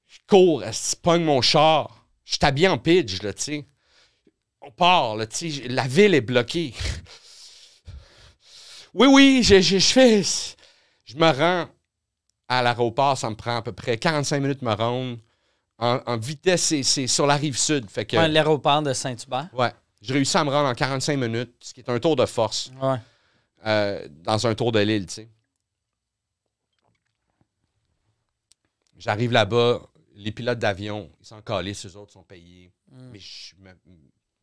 Je cours, je pogne mon char. Je t'habille en pige, là, tu sais. On part, tu La ville est bloquée. Oui, oui, je, je, fais. Je me rends à l'aéroport, ça me prend à peu près 45 minutes de me rendre. En, vitesse, c'est sur la rive sud. Fait que, l'aéroport de Saint-Hubert. Ouais. J'ai réussi à me rendre en 45 minutes, ce qui est un tour de force. Ouais. Euh, dans un tour de l'île, tu sais. J'arrive là-bas, les pilotes d'avion, ils sont collés, ceux autres sont payés. Hmm. Mais je me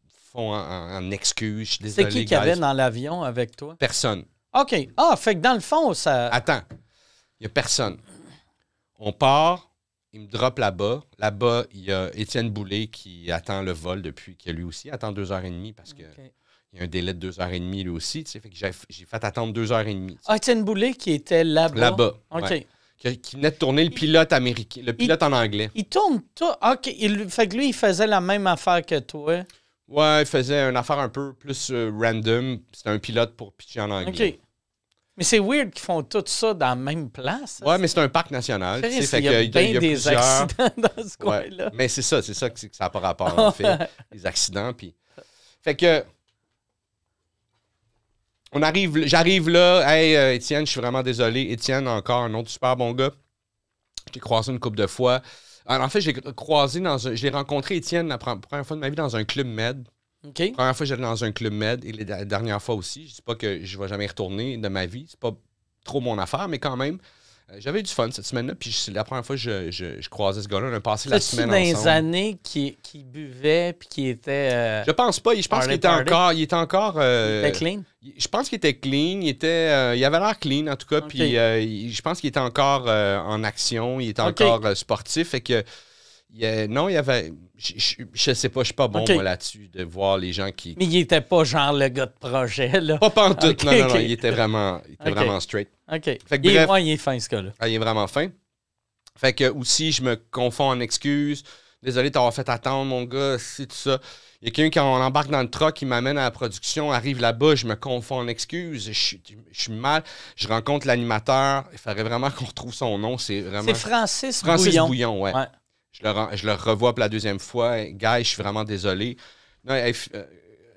font en, excuse. C'est qui qui avait dans l'avion avec toi? Personne. OK. Ah, fait que dans le fond, ça. Attends. Il n'y a personne. On part, il me drop là-bas. Là-bas, il y a Étienne Boulay qui attend le vol depuis, que lui aussi attend deux heures et demie parce que il y a un délai de deux heures et demie lui aussi. Tu fait que j'ai fait attendre deux heures et demie. Ah, une boulet qui était là-bas. Là-bas. OK. Qui, venait de tourner le pilote américain, le pilote en anglais. Il tourne tout. OK. Il, fait que lui, il faisait la même affaire que toi. Ouais, il faisait une affaire un peu plus euh, random. C'était un pilote pour pitcher en anglais. OK. Mais c'est weird qu'ils font tout ça dans la même place. Ouais, mais c'est un parc national. il y a, bien des accidents dans ce coin-là. Mais c'est ça, c'est ça que, ça n'a pas rapport, en fait. les accidents. Puis... Fait que arrive, j'arrive là. Hey, euh, Étienne, je suis vraiment désolé. Étienne, encore un autre super bon gars. J'ai croisé une couple de fois. Ah, en fait, j'ai croisé dans un, j'ai rencontré Étienne la première fois de ma vie dans un club med. Ok. La première fois, j'étais dans un club med et la dernière fois aussi. Je ne dis pas que je ne vais jamais retourner de ma vie. C'est pas trop mon affaire, mais quand même. Euh, j'avais du fun cette semaine-là, puis c'est la première fois que je, croisais ce gars-là. On a passé la semaine Il c'est dans les années qui, buvait, puis qui était. Euh, je pense pas. Je pense qu'il était encore. Il était encore. Euh, clean. Je pense qu'il était clean. Il était. il avait l'air clean en tout cas. Puis je pense qu'il était encore en action. Il était encore sportif. Fait que non, il y avait. Je, ne sais pas, je suis pas bon là-dessus de voir les gens qui. Mais il était pas genre le gars de projet, là. Pas pantoute, non, non, non. Il était vraiment, straight. OK. Fait il, est, il, est, fin, ce gars-là. Ah, il est vraiment fin. Fait que aussi, je me confonds en excuses. Désolé t'avoir fait attendre, mon gars, si tout ça. Il y a quelqu'un, quand on embarque dans le truck, il m'amène à la production, arrive là-bas, je me confonds en excuses, je, suis, mal. Je rencontre l'animateur, il faudrait vraiment qu'on retrouve son nom, c'est vraiment. C'est Francis, Bouillon. Francis Bouillon, ouais. Je le, revois pour la deuxième fois. Guy, je suis vraiment désolé. Euh,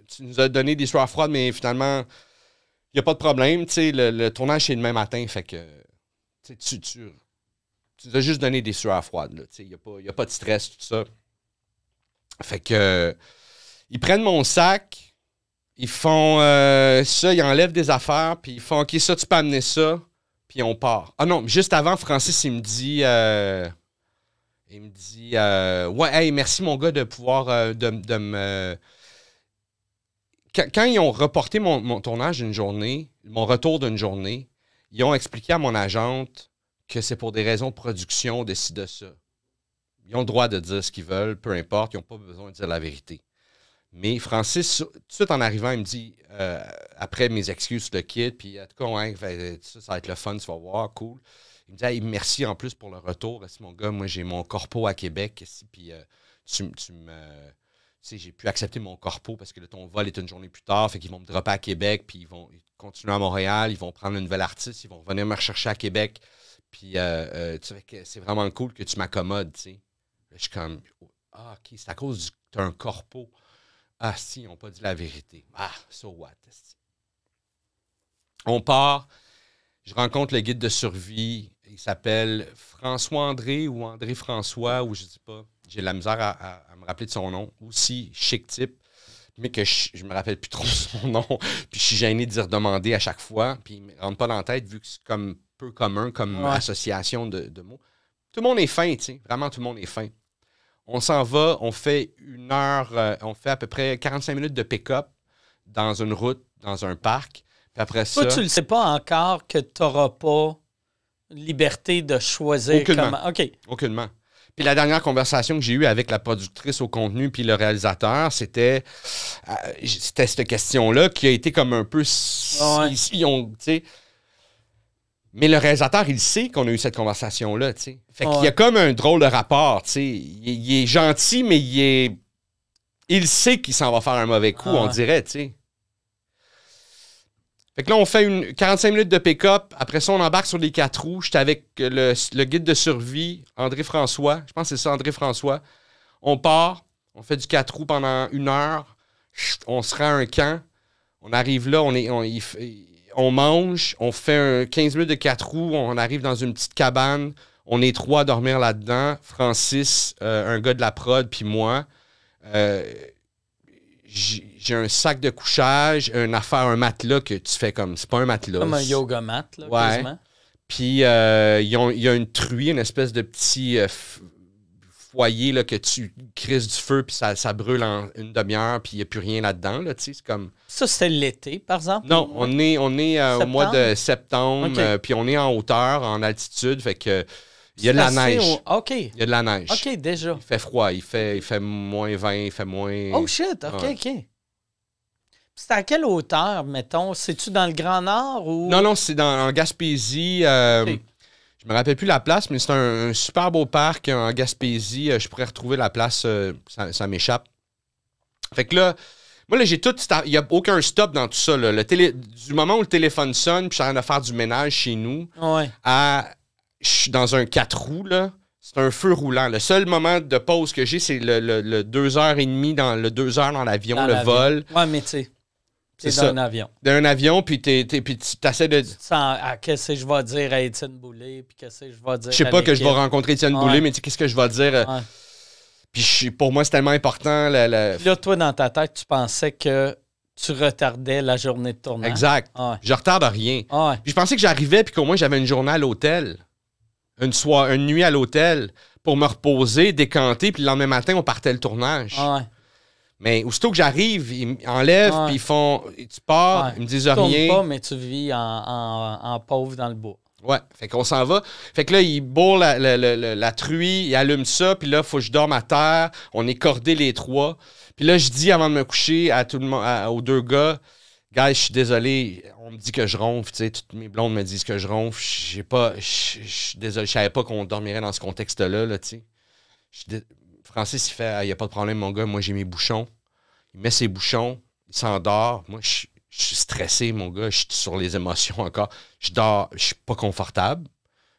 tu nous as donné des soirs froides, mais finalement, il n'y a pas de problème. Le, tournage, c'est le même matin. Fait que tu, tu, tu, nous as juste donné des sueurs froides. Il n'y a, pas, de stress, tout ça. Fait que ils prennent mon sac, ils font euh, ça, ils enlèvent des affaires, puis ils font OK, ça, tu peux amener ça, puis on part. Ah non, juste avant, Francis, il me dit. Euh, il me dit euh, Ouais, hey, merci mon gars de pouvoir euh, de, me. Quand, ils ont reporté mon, tournage d'une journée, mon retour d'une journée, ils ont expliqué à mon agente que c'est pour des raisons de production, décide ça. Ils ont le droit de dire ce qu'ils veulent, peu importe, ils n'ont pas besoin de dire la vérité. Mais Francis, tout de suite en arrivant, il me dit, euh, après mes excuses, le kit, « puis en tout cas, ça, va être le fun, tu vas voir, cool. Il me dit merci en plus pour le retour. Si mon gars, moi, j'ai mon corpo à Québec. Puis euh, tu, me. Tu sais, j'ai pu accepter mon corpo parce que ton vol est une journée plus tard. Fait qu'ils vont me dropper à Québec, puis ils vont continuer à Montréal, ils vont prendre une nouvel artiste, ils vont venir me rechercher à Québec. Puis, euh, euh, tu sais, c'est vraiment cool que tu m'accommodes, tu Je suis comme, ah, OK, c'est à cause d'un corpo. Ah, si, ils n'ont pas dit la vérité. Ah, so what? On part. Je rencontre le guide de survie il s'appelle François-André ou André-François, ou je ne sais pas, j'ai la misère à, me rappeler de son nom, aussi chic type, mais que je, ne me rappelle plus trop son nom, puis je suis gêné de dire demander à chaque fois, puis il ne me rentre pas dans la tête vu que c'est comme peu commun comme association de, mots. Tout le monde est fin, tu sais, vraiment tout le monde est fin. On s'en va, on fait une heure, euh, on fait à peu près 45 minutes de pick-up dans une route, dans un parc. Puis après ça. Toi, tu ne le sais pas encore que tu n'auras pas liberté de choisir Aucunement. OK. Aucunement. Puis la dernière conversation que j'ai eue avec la productrice au contenu puis le réalisateur, c'était euh, c'était cette question-là qui a été comme un peu mais le réalisateur, il sait qu'on a eu cette conversation-là, tu Fait qu'il y a comme un drôle de rapport, tu Il, est gentil, mais il est... Il sait qu'il s'en va faire un mauvais coup, on dirait, tu fait que là, on fait une 45 minutes de pick-up. Après ça, on embarque sur les quatre roues. J'étais avec euh, le, guide de survie, André François. Je pense que c'est ça, André François. On part, on fait du quatre roues pendant une heure. On se rend à un camp. On arrive là, on, est, on, on mange, on fait un 15 minutes de quatre roues. On arrive dans une petite cabane. On est trois à dormir là-dedans. Francis, euh, un gars de la prod, puis moi. Euh, j'ai un sac de couchage, une affaire, un matelas que tu fais comme. C'est pas un matelas. Comme un yoga mat, là, ouais. Puis euh, il y a une truie, une espèce de petit euh, foyer là, que tu crises du feu, puis ça, brûle en une demi-heure, puis il n'y a plus rien là-dedans. Là, comme... Ça, c'est l'été, par exemple? Non, on est, on est euh, au mois de septembre, puis on est en hauteur, en altitude, fait que il y a de la neige. OK. Il y a de la neige. OK, déjà. Il fait froid. Il fait, il fait moins 20, il fait moins. Oh shit, OK, OK. C'est à quelle hauteur, mettons? C'est-tu dans le Grand Nord ou. Non, non, c'est dans en Gaspésie. Euh, Je me rappelle plus la place, mais c'est un, super beau parc en Gaspésie. Euh, je pourrais retrouver la place, euh, ça, m'échappe. Fait que là, moi, là, j'ai tout. Il n'y a aucun stop dans tout ça. Le du moment où le téléphone sonne, puis je suis en train de faire du ménage chez nous, à suis dans un 4 roues, là. C'est un feu roulant. Le seul moment de pause que j'ai, c'est le, 2 h deux heures et demie dans le deux heures dans l'avion, le vol. Ouais, mais tu sais. C'est un avion. D'un avion, puis tu essaies de. qu'est-ce que je vais dire à Étienne Boulay, puis qu'est-ce que je vais dire. Je sais pas que je vais rencontrer Étienne Boulay, mais qu'est-ce que je vais dire. Euh, puis pour moi, c'est tellement important. La, Là, toi, dans ta tête, tu pensais que tu retardais la journée de tournage. Exact. Je retarde rien. Puis je pensais que j'arrivais, puis qu'au moins, j'avais une journée à l'hôtel une, une nuit à l'hôtel pour me reposer, décanter, puis le lendemain matin, on partait le tournage. Ah mais aussitôt que j'arrive, ils m'enlèvent, puis ils font Tu pars, ils me disent tu rien. Tu pas, mais tu vis en, pauvre dans le bois. Ouais, fait qu'on s'en va. Fait que là, ils bourrent la, truie, ils allument ça, puis là, faut que je dorme à terre. On est cordés les trois. Puis là, je dis avant de me coucher à tout le monde, aux deux gars, Guys, je suis désolé, on me dit que je ronfle, tu sais, toutes mes blondes me disent que je ronfle. J'ai pas, désolé, je savais pas qu'on dormirait dans ce contexte-là, là, tu sais. Francis, il fait, il n'y a pas de problème, mon gars, moi j'ai mes bouchons. Il met ses bouchons, il s'endort. Moi, je suis stressé, mon gars, je suis sur les émotions encore. Je dors, je suis pas confortable.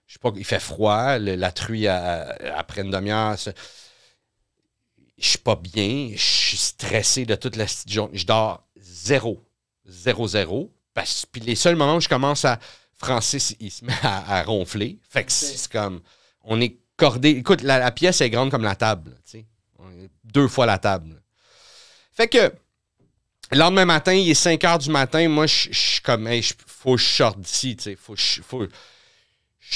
Je pas, il fait froid, la truie après une demi-heure. Je suis pas bien, je suis stressé de toute la journée. Je dors zéro, zéro, zéro puis les seuls moments où je commence à. Francis, il se met à, ronfler. Fait que c'est comme. On est cordé. Écoute, la, pièce est grande comme la table. Tu sais. Deux fois la table. Fait que. lendemain matin, il est 5 heures du matin. Moi, je suis comme. faut que je sorte d'ici. Tu sais. Faut,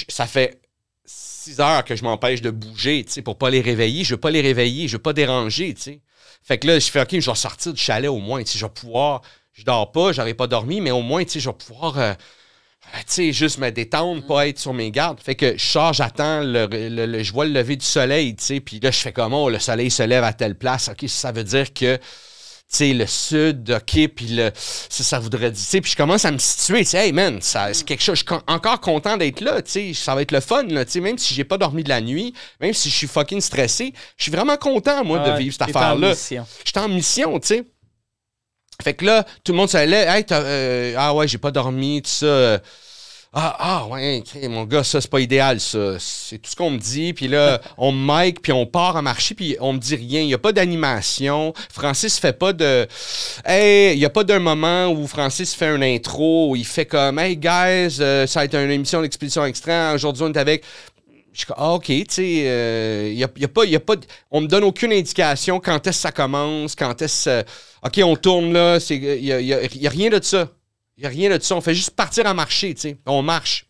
ça fait 6 heures que je m'empêche de bouger, tu sais, pour pas les réveiller. Je veux pas les réveiller, je veux pas déranger, tu Fait que là, je fais, OK, je vais sortir du chalet au moins, je vais pouvoir je dors pas, j'aurais pas dormi, mais au moins, tu sais, je vais pouvoir, euh, euh, tu sais, juste me détendre, mm. pas être sur mes gardes. Fait que je sors, j'attends, le, je vois le lever du soleil, tu sais, puis là, je fais comment oh, le soleil se lève à telle place. OK, ça veut dire que tu sais, le sud, OK, puis le, ça, voudrait dire, puis je commence à me situer, tu sais, hey man, c'est mm. quelque chose, je suis encore content d'être là, tu sais, ça va être le fun, tu sais, même si j'ai pas dormi de la nuit, même si je suis fucking stressé, je suis vraiment content, moi, de vivre cette affaire-là. Je suis en mission, tu sais. Fait que là, tout le monde s'allait, hey, euh, ah ouais, j'ai pas dormi, tout ça. Ah, ah, ouais, mon gars, ça, c'est pas idéal, ça. C'est tout ce qu'on me dit. Puis là, on me mic, puis on part à marcher, puis on me dit rien. Il n'y a pas d'animation. Francis fait pas de. Hey, il n'y a pas d'un moment où Francis fait un intro, où il fait comme, hey, guys, euh, ça a été une émission d'expédition extra. Aujourd'hui, on est avec je suis ah, OK, tu sais, il euh, a, pas, y a pas, on me donne aucune indication quand est-ce que ça commence, quand est-ce, euh, OK, on tourne là, il n'y euh, a, rien de ça. Il n'y a rien de ça. On fait juste partir à marcher, tu sais. On marche.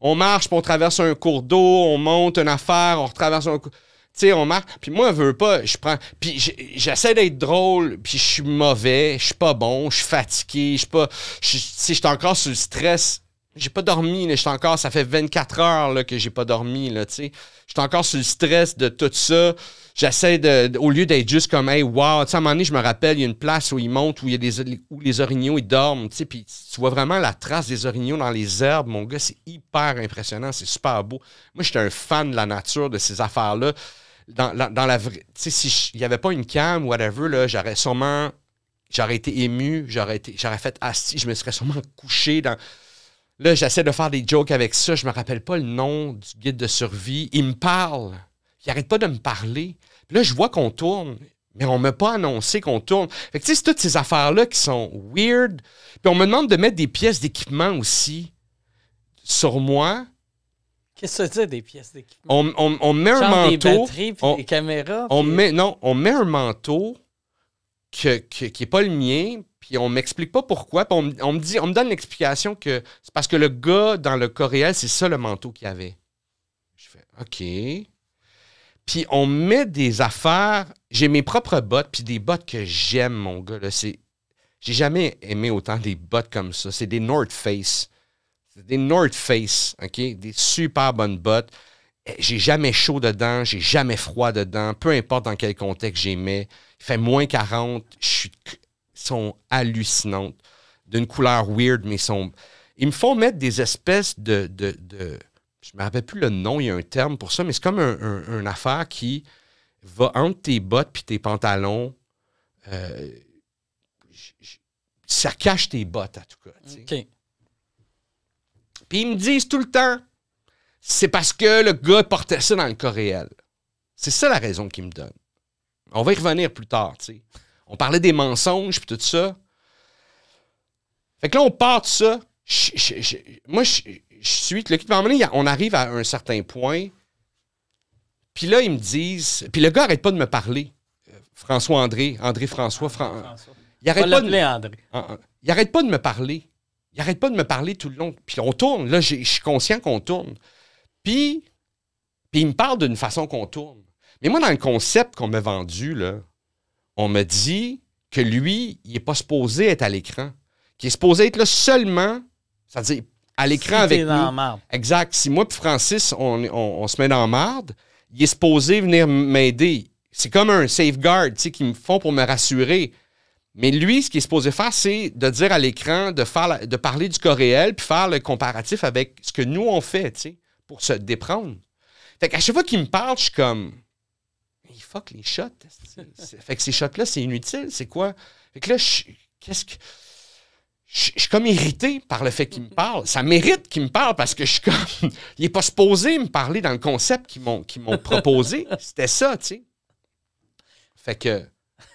On marche, puis on traverse un cours d'eau, on monte une affaire, on retraverse un cours. Tu sais, on marche. Puis moi, je veux pas, je prends. Puis j'essaie d'être drôle, puis je suis mauvais, je suis pas bon, je suis fatigué, je suis pas. Tu je suis encore sous le stress j'ai pas dormi, là, encore, ça fait 24 heures là, que j'ai pas dormi, là, tu sais. J'étais encore sous le stress de tout ça. J'essaie de, au lieu d'être juste comme, hey, wow, tu sais, à un moment donné, je me rappelle, il y a une place où ils montent, où, il y a des, où les orignaux, ils dorment, tu sais, puis tu vois vraiment la trace des orignaux dans les herbes, mon gars, c'est hyper impressionnant, c'est super beau. Moi, j'étais un fan de la nature, de ces affaires-là. Dans, dans, la vraie, tu sais, s'il n'y avait pas une cam, whatever, là, j'aurais sûrement, j'aurais été ému, j'aurais j'aurais fait assis, ah, je me serais sûrement couché dans Là, j'essaie de faire des jokes avec ça. Je me rappelle pas le nom du guide de survie. Il me parle. Il n'arrête pas de me parler. là, je vois qu'on tourne, mais on ne m'a pas annoncé qu'on tourne. tu sais, c'est toutes ces affaires-là qui sont weird. Puis on me demande de mettre des pièces d'équipement aussi sur moi. Qu'est-ce que ça veut des pièces d'équipement? On, on, met un manteau. Des batteries, puis on, des caméras. On met, non, on met un manteau que, qui n'est pas le mien, puis on m'explique pas pourquoi. Puis on, me dit, on donne l'explication que c'est parce que le gars dans le cas c'est ça le manteau qu'il avait. Je fais OK. Puis on met des affaires. J'ai mes propres bottes, puis des bottes que j'aime, mon gars. J'ai jamais aimé autant des bottes comme ça. C'est des North Face. C'est des North Face, OK? Des super bonnes bottes. Eh, j'ai jamais chaud dedans, j'ai jamais froid dedans, peu importe dans quel contexte j'aimais. Il fait moins 40, je suis sont hallucinantes, d'une couleur weird, mais sombre. Ils me font mettre des espèces de. de, je ne me rappelle plus le nom, il y a un terme pour ça, mais c'est comme un, une affaire qui va entre tes bottes et tes pantalons. Euh, ça cache tes bottes, en tout cas. OK. Puis ils me disent tout le temps, c'est parce que le gars portait ça dans le cas réel. C'est ça la raison qu'ils me donnent. On va y revenir plus tard, tu sais. On parlait des mensonges, puis tout ça. Fait que là, on part de ça. moi, je, suis. Le on arrive à un certain point. Puis là, ils me disent. Puis le gars n'arrête pas de me parler. Euh, François André, André François. François. Il arrête pas de me... Ah, ah. Il pas de me parler. Il arrête pas de me parler tout le long. Puis on tourne. Là, je suis conscient qu'on tourne. Puis, puis il me parle d'une façon qu'on tourne. Mais moi, dans le concept qu'on m'a vendu, là, on me dit que lui, il n'est pas supposé être à l'écran. Qu'il est supposé être là seulement, c'est-à-dire à, l'écran avec dans nous. Marde. Exact. Si moi et Francis, on, se met dans marde, il est supposé venir m'aider. C'est comme un safeguard qu'ils me font pour me rassurer. Mais lui, ce qu'il est supposé faire, c'est de dire à l'écran, de, faire de parler du cas réel, puis faire le comparatif avec ce que nous, on fait, pour se déprendre. Fait qu'à chaque fois qu'il me parle, je suis comme, fuck les shots. fait que ces shots-là, c'est inutile, c'est quoi? Fait que là, qu'est-ce que. Je, suis comme irrité par le fait qu'il me parle. Ça mérite qu'il me parle parce que je suis comme. Il n'est pas supposé me parler dans le concept qu'ils m'ont proposé. C'était ça, tu sais. Fait que.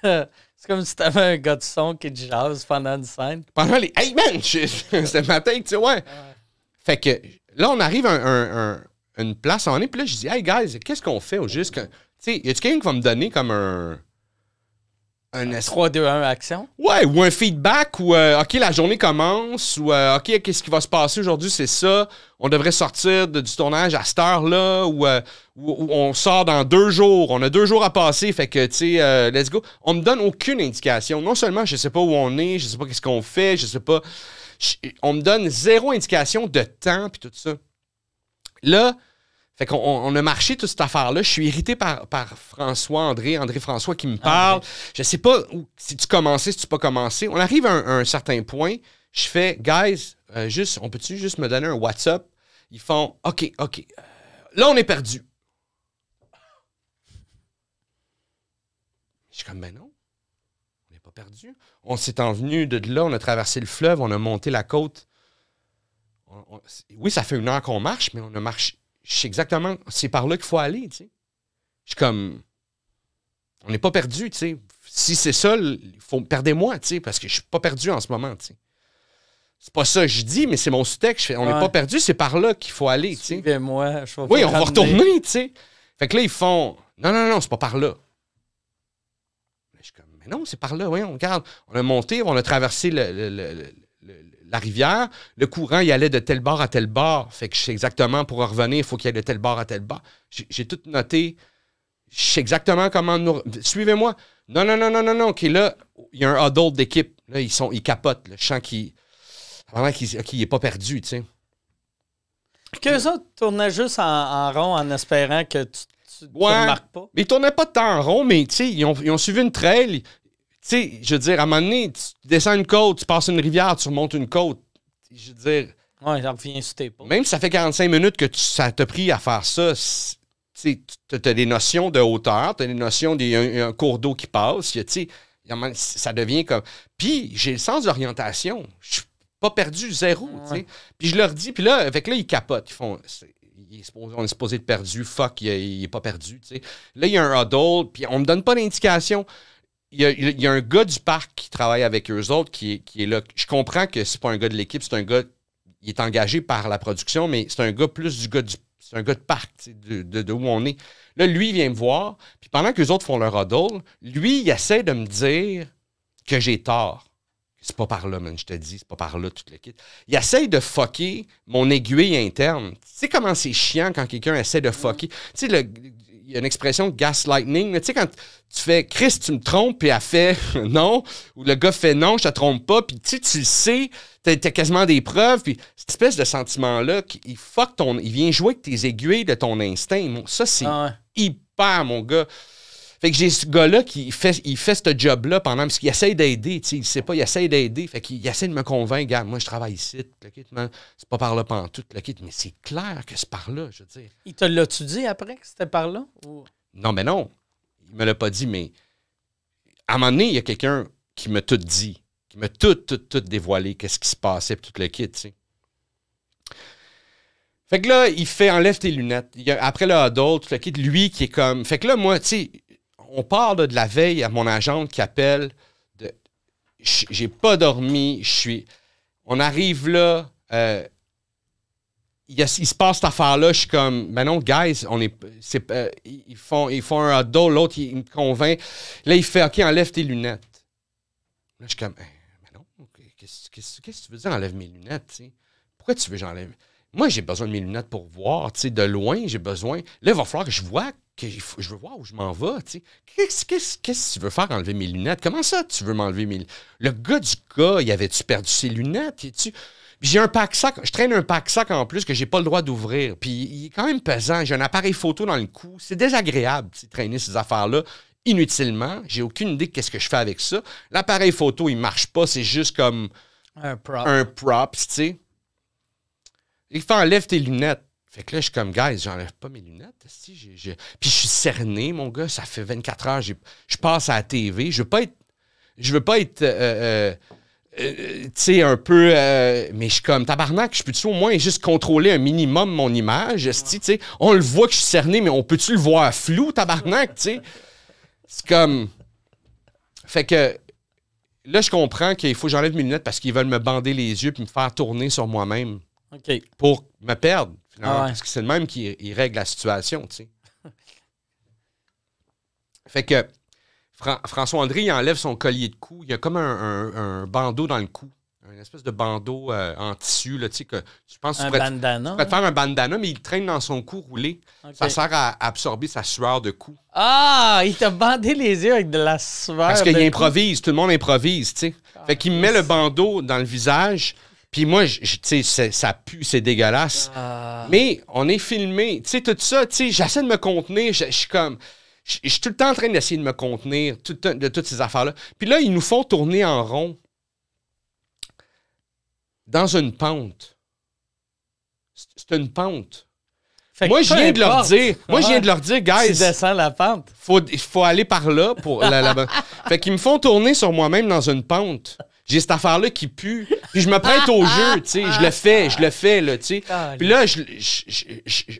C'est comme si t'avais un gars de son qui te jase pendant une scène. Pendant les. Hey man! C'était le matin, tu sais, ouais. Fait que là, on arrive à une place en est, puis là, je dis, hey guys, qu'est-ce qu'on fait au juste? sais, y tu quelqu'un qui va me donner comme un. Un 3-2-1 action? Ouais, ou un feedback, ou euh, OK, la journée commence, ou euh, OK, qu'est-ce qui va se passer aujourd'hui, c'est ça. On devrait sortir du tournage à cette heure-là, euh, ou, on sort dans deux jours. On a deux jours à passer, fait que, tu sais, let's go. On me donne aucune indication. Non seulement je sais pas où on est, je sais pas qu'est-ce qu'on fait, je sais pas. on me donne zéro indication de temps, puis tout ça. Là, fait qu'on a marché toute cette affaire-là. Je suis irrité par, par François, André, André François qui me parle. Je ne Je sais pas si tu commençais, si tu pas commencé. On arrive à un, certain point. Je fais, guys, euh, juste, on peut-tu juste me donner un WhatsApp? Ils font, OK, OK. Euh, là, on est perdu. Je suis comme, ben non, on n'est pas perdu. On s'est envenu de là, on a traversé le fleuve, on a monté la côte. oui, ça fait une heure qu'on marche, mais on a marché je sais exactement, c'est par là qu'il faut aller, tu sais. Je suis comme, on n'est pas perdu, tu sais. Si c'est ça, il faut perdre moi tu sais, parce que je suis pas perdu en ce moment, tu sais. C'est pas ça que je dis, mais c'est mon sous On n'est pas perdu, c'est par là qu'il faut aller, tu sais. Oui, on va retourner, tu sais. Fait que là, ils font, non, non, non, c'est pas par là. Mais je suis comme, mais non, c'est par là, voyons, regarde. On a monté, on a traversé le, le la rivière, le courant, il allait de tel bord à tel bord. Fait que je sais exactement, pour revenir, il faut qu'il y ait de tel bord à tel bord. J'ai tout noté. Je sais exactement comment nous. Suivez-moi. Non, non, non, non, non, non. OK, là, il y a un adulte d'équipe. Là, ils, sont, ils capotent. Le champ qui. Vraiment qu'il n'est pas perdu, tu sais. Qu'eux autres tournaient juste en, rond en espérant que tu, ne marques pas. Ils tournaient pas tant en rond, mais ont, ils ont suivi une trail. Tu sais, je veux dire, à un moment donné, tu descends une côte, tu passes une rivière, tu remontes une côte. Je veux dire. Ouais, ça reviens sur tes Même si ça fait 45 minutes que tu, ça t'a pris à faire ça, tu as des notions de hauteur, tu as des notions d'un cours d'eau qui passe, tu sais. Ça devient comme. Puis, j'ai le sens d'orientation. Je suis pas perdu, zéro. sais. Puis, je leur dis, puis là, avec là, ils capotent. Ils font. il est on est supposé être perdu, fuck, il est pas perdu. sais. Là, il y a un huddle, puis on me donne pas d'indication il y, a, un gars du parc qui travaille avec eux autres qui est, là. Je comprends que c'est pas un gars de l'équipe, c'est un gars. Il est engagé par la production, mais c'est un gars plus du gars du. C'est un gars de parc, de, de, où on est. Là, lui, il vient me voir, puis pendant que les autres font leur huddle, lui, il essaie de me dire que j'ai tort. C'est pas par là, je te dis, c'est pas par là, toute l'équipe. Il essaie de fucker mon aiguille interne. Tu sais comment c'est chiant quand quelqu'un essaie de fucker. Tu sais, le, il y a une expression gaslighting. Tu sais, quand tu fais Chris, tu me trompes, puis elle fait non, ou le gars fait non, je te trompe pas, puis tu sais, tu le sais, t'as as quasiment des preuves, puis cette espèce de sentiment-là, il fuck ton. vient jouer avec tes aiguilles de ton instinct. Ça, c'est ah hyper, mon gars. Fait que j'ai ce gars-là qui fait, il fait ce job-là pendant, parce qu'il essaie d'aider, tu sais, il sait pas, il essaie d'aider. Fait qu'il essaie de me convaincre, regarde, moi, je travaille ici, le kit, c'est pas par là tout le kit, mais c'est clair que c'est par là, je veux dire. Il te l'a-tu dit après que c'était par là? Non, mais non. Il me l'a pas dit, mais à un moment donné, il y a quelqu'un qui m'a tout dit, qui m'a tout, tout, tout dévoilé, qu'est-ce qui se passait, tout le kit, tu sais. Fait que là, il fait enlève tes lunettes. après le tout le kit, lui qui est comme. Fait que là, moi, tu sais, on parle de la veille à mon agente qui appelle de j'ai pas dormi, je suis. On arrive là, euh, il, se passe cette affaire-là, je suis comme, ben non, guys, on est, euh, ils, font, ils font un dos, l'autre, il, me convainc. Là, il fait, OK, enlève tes lunettes. Là, je suis comme, ben, ben non, qu'est-ce que tu veux dire, enlève mes lunettes, Pourquoi tu veux que j'enlève? Moi, j'ai besoin de mes lunettes pour voir, tu de loin, j'ai besoin. Là, il va falloir que je vois que je veux voir où je m'en vais. Qu'est-ce, quest que tu veux faire enlever mes lunettes? Comment ça, tu veux m'enlever mes lunettes? Le gars du gars, il avait-tu perdu ses lunettes? Et tu... J'ai un pack-sac, je traîne un pack-sac en plus que j'ai pas le droit d'ouvrir. Puis il est quand même pesant. J'ai un appareil photo dans le cou. C'est désagréable, tu traîner ces affaires-là inutilement. J'ai aucune idée de qu'est-ce que je fais avec ça. L'appareil photo, il marche pas. C'est juste comme un prop. tu sais. Il fait enlève tes lunettes. Fait que là, je suis comme, guys, j'enlève pas mes lunettes. Puis je suis cerné, mon gars, ça fait 24 heures. Je passe à la TV. Je veux pas être. Je veux pas être. Euh, euh, euh, tu sais, un peu. mais je suis comme, tabarnak, je peux-tu au moins juste contrôler un minimum mon image? Tu on le voit que je suis cerné, mais on peut-tu le voir flou, tabarnak, tu sais? C'est comme. Fait que là, je comprends qu'il faut que j'enlève mes lunettes parce qu'ils veulent me bander les yeux puis me faire tourner sur moi-même. Pour me perdre. Ah Parce que c'est le même qui règle la situation, tu sais. fait que François André, il enlève son collier de cou. Il y a comme un, bandeau dans le cou. Une espèce de bandeau euh, en tissu, là, tu sais, que un Tu faire un bandana, mais il traîne dans son cou roulé. Ça sert à absorber sa sueur de cou. Ah, il t'a bandé les yeux avec de la sueur. Parce qu'il improvise, tout le monde improvise, tu sais. Ah, fait qu'il met le bandeau dans le visage, puis moi, tu sais, ça pue, c'est dégueulasse. Ah. Mais on est filmé. Tu sais, tout ça, tu sais, j'essaie de me contenir. Je suis comme. Je suis tout le temps en train d'essayer de me contenir de toutes ces affaires-là. Puis là, ils nous font tourner en rond dans une pente. C'est une pente. moi, je viens de leur dire, moi, je viens de leur dire, guys. Tu la pente. Faut, faut aller par là pour. là, fait qu'ils me font tourner sur moi-même dans une pente j'ai cette affaire-là qui pue. Puis je me prête au ah, jeu, ah, tu sais. Je ah, le fais, je le fais, là, tu sais. Puis là,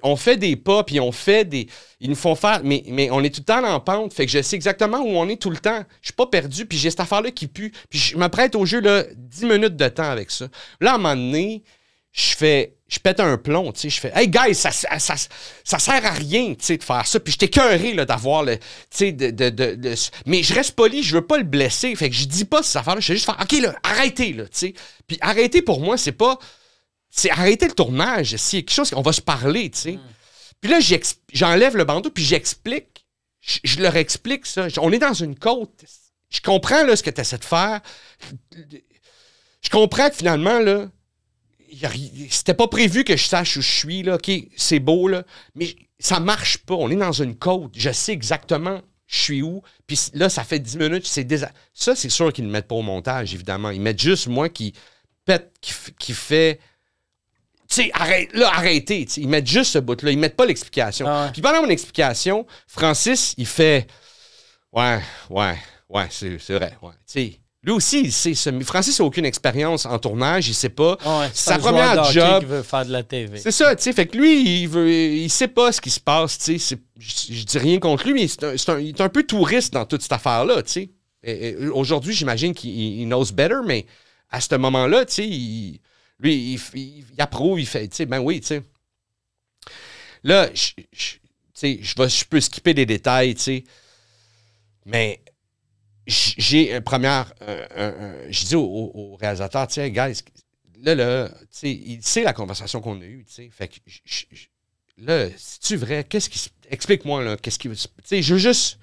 on fait des pas, puis on fait des. Ils nous font faire. Mais, mais on est tout le temps en pente. Fait que je sais exactement où on est tout le temps. Je suis pas perdu, puis j'ai cette affaire-là qui pue. Puis je me prête au jeu, là, 10 minutes de temps avec ça. Là, à un moment donné, je fais je pète un plomb, tu sais, je fais Hey guys, ça, ça, sert à rien, tu sais, de faire ça. Puis je j'étais là, d'avoir le. Tu sais, de, Mais je reste poli, je veux pas le blesser. Fait que je dis pas ça affaire là Je fais juste faire OK là, arrêtez, là, tu sais. Puis arrêtez pour moi, c'est pas. C'est arrêter le tournage. c'est quelque chose, on va se parler, tu sais. Mm. Puis là, j'enlève le bandeau, puis j'explique. Je, leur explique ça. On est dans une côte. Je comprends là, ce que tu essaies de faire. Je comprends que finalement, là, c'était pas prévu que je sache où je suis, là, OK, c'est beau, là, mais ça marche pas. On est dans une côte. Je sais exactement je suis où. Puis là, ça fait 10 minutes, c'est Ça, c'est sûr qu'ils ne mettent pas au montage, évidemment. Ils mettent juste moi qui pète, qui, fait. Tu sais, arrête, là, arrêtez. Ils mettent juste ce bout-là. Ils mettent pas l'explication. Ah puis pendant mon explication, Francis, il fait. Ouais, ouais, ouais, c'est vrai. Ouais. Tu sais, lui aussi, il sait. Francis n'a aucune expérience en tournage, il sait pas. Ah Sa première job. veut faire de la TV. C'est ça, tu sais. Fait que lui, il veut, il sait pas ce qui se passe, tu sais. Je, ne dis rien contre lui, mais il est un peu touriste dans toute cette affaire-là, tu sais. Aujourd'hui, j'imagine qu'il knows better, mais à ce moment-là, tu sais, lui, il, il, approuve, il fait, tu sais, ben oui, tu sais. Là, je, je peux skipper des détails, tu sais. Mais j'ai, euh, première, euh, euh, euh, je dis au, réalisateur, tiens, guys, là, là, tu sais, il sait la conversation qu'on a eue, tu sais. Fait que, là, si tu vrai? Qu'est-ce qui Explique-moi, là, qu'est-ce qui. Tu sais, je veux juste.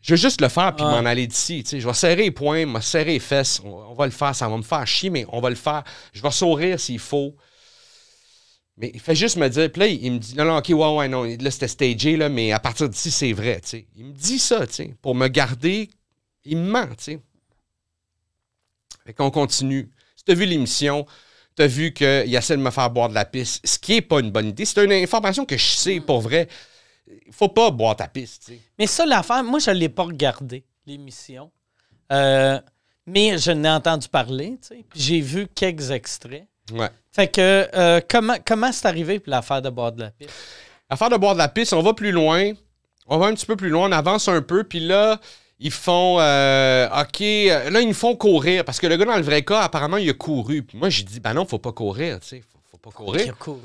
Je veux juste le faire puis m'en aller d'ici. Tu sais, je vais serrer les poings, me serrer les fesses. On, va le faire. Ça va me faire chier, mais on va le faire. Je vais sourire s'il faut. Mais il fait juste me dire. Puis là, il, me dit Non, non, OK, ouais, ouais, non. Là, c'était stagé, là, mais à partir d'ici, c'est vrai. Tu sais. Il me dit ça, tu sais, pour me garder il me ment, tu sais. Fait qu'on continue. Si tu as vu l'émission, tu as vu qu'il essaie de me faire boire de la pisse, ce qui n'est pas une bonne idée. C'est une information que je sais pour vrai. Il faut pas boire ta pisse. sais. Mais ça, l'affaire, moi, je ne l'ai pas regardé, l'émission. Euh, mais je n'ai entendu parler. J'ai vu quelques extraits. Ouais. Fait que, euh, comment c'est arrivé pour l'affaire de boire de la pisse? L'affaire de boire de la pisse, on va plus loin. On va un petit peu plus loin, on avance un peu. Puis là, ils font, euh, OK, euh, là, ils me font courir. Parce que le gars, dans le vrai cas, apparemment, il a couru. Puis moi, j'ai dit, ben non, faut pas courir, tu sais. Faut, pas courir. Il a couru,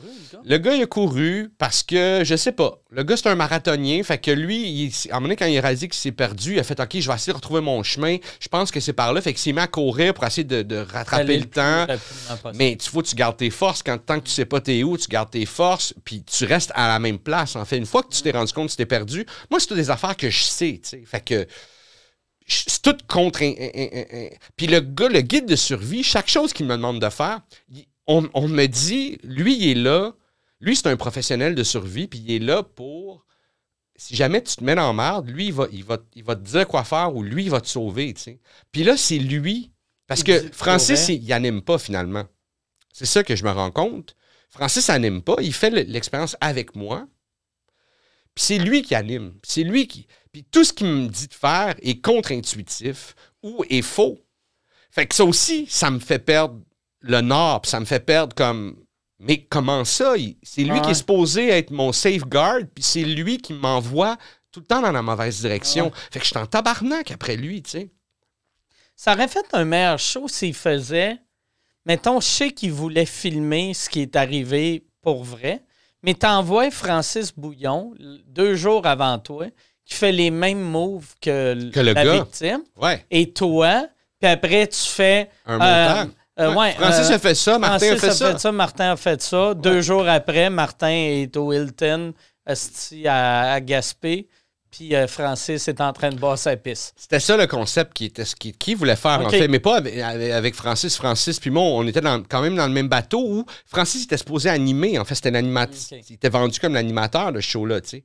le gars. il a couru parce que, je sais pas, le gars, c'est un marathonien. Fait que lui, il, à un moment donné, quand il a réalisé qu'il s'est perdu, il a fait, OK, je vais essayer de retrouver mon chemin. Je pense que c'est par là. Fait que s'est mis à courir pour essayer de, de rattraper le, temps. Mais tu faut, tu gardes tes forces. Quand, tant que tu sais pas t'es où, tu gardes tes forces. Puis tu restes à la même place. En fait, une fois que tu t'es rendu compte que tu t'es perdu, moi, c'est des affaires que je sais, tu sais. Fait que c'est tout contre. Un, Puis le gars, le guide de survie, chaque chose qu'il me demande de faire, on, me dit, lui, il est là. Lui, c'est un professionnel de survie, puis il est là pour. Si jamais tu te mets en merde, lui, il va, il, va, il va te dire quoi faire ou lui, il va te sauver. Tu Puis là, c'est lui. Parce que Francis, il n'anime pas finalement. C'est ça que je me rends compte. Francis n'anime pas. Il fait l'expérience avec moi. Puis c'est lui qui anime. C'est lui qui. Puis tout ce qu'il me dit de faire est contre-intuitif ou est faux. Fait que ça aussi, ça me fait perdre le nord, ça me fait perdre comme. Mais comment ça? C'est lui ah qui est supposé être mon safeguard, puis c'est lui qui m'envoie tout le temps dans la mauvaise direction. Ah fait que je suis en tabarnak après lui, tu sais. Ça aurait fait un meilleur show s'il faisait. Mettons, je sais qu'il voulait filmer ce qui est arrivé pour vrai. Mais t'envoies Francis Bouillon deux jours avant toi qui fait les mêmes moves que, la victime. Et toi, puis après, tu fais. Un euh, euh, ouais, Francis euh, a fait ça, Martin a fait, ça. Martin a fait ça. Deux jours après, Martin est au Hilton, à Gaspé puis euh, Francis est en train de boire sa piste. C'était ça le concept qui était ce qui voulait faire, en fait, mais pas avec, Francis. Francis, puis moi, on était quand même dans le même bateau où Francis était supposé animer. En fait, c'était l'animateur. Il était vendu comme l'animateur le show-là, tu sais.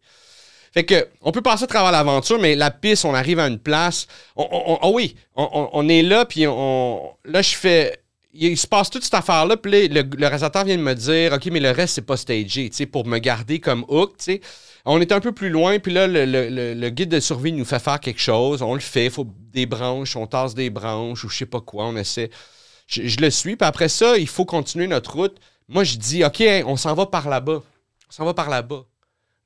Fait que, on peut passer à travers l'aventure, mais la piste, on arrive à une place. Ah oui, on, est là, puis on, là, je fais. Il se passe toute cette affaire-là, puis le, le, réalisateur vient de me dire OK, mais le reste, c'est pas stagé, tu sais, pour me garder comme hook, tu sais on est un peu plus loin, puis là, le, guide de survie nous fait faire quelque chose. On le fait, il faut des branches, on tasse des branches ou je sais pas quoi, on essaie. Je, le suis, puis après ça, il faut continuer notre route. Moi, je dis, OK, hein, on s'en va par là-bas. On s'en va par là-bas.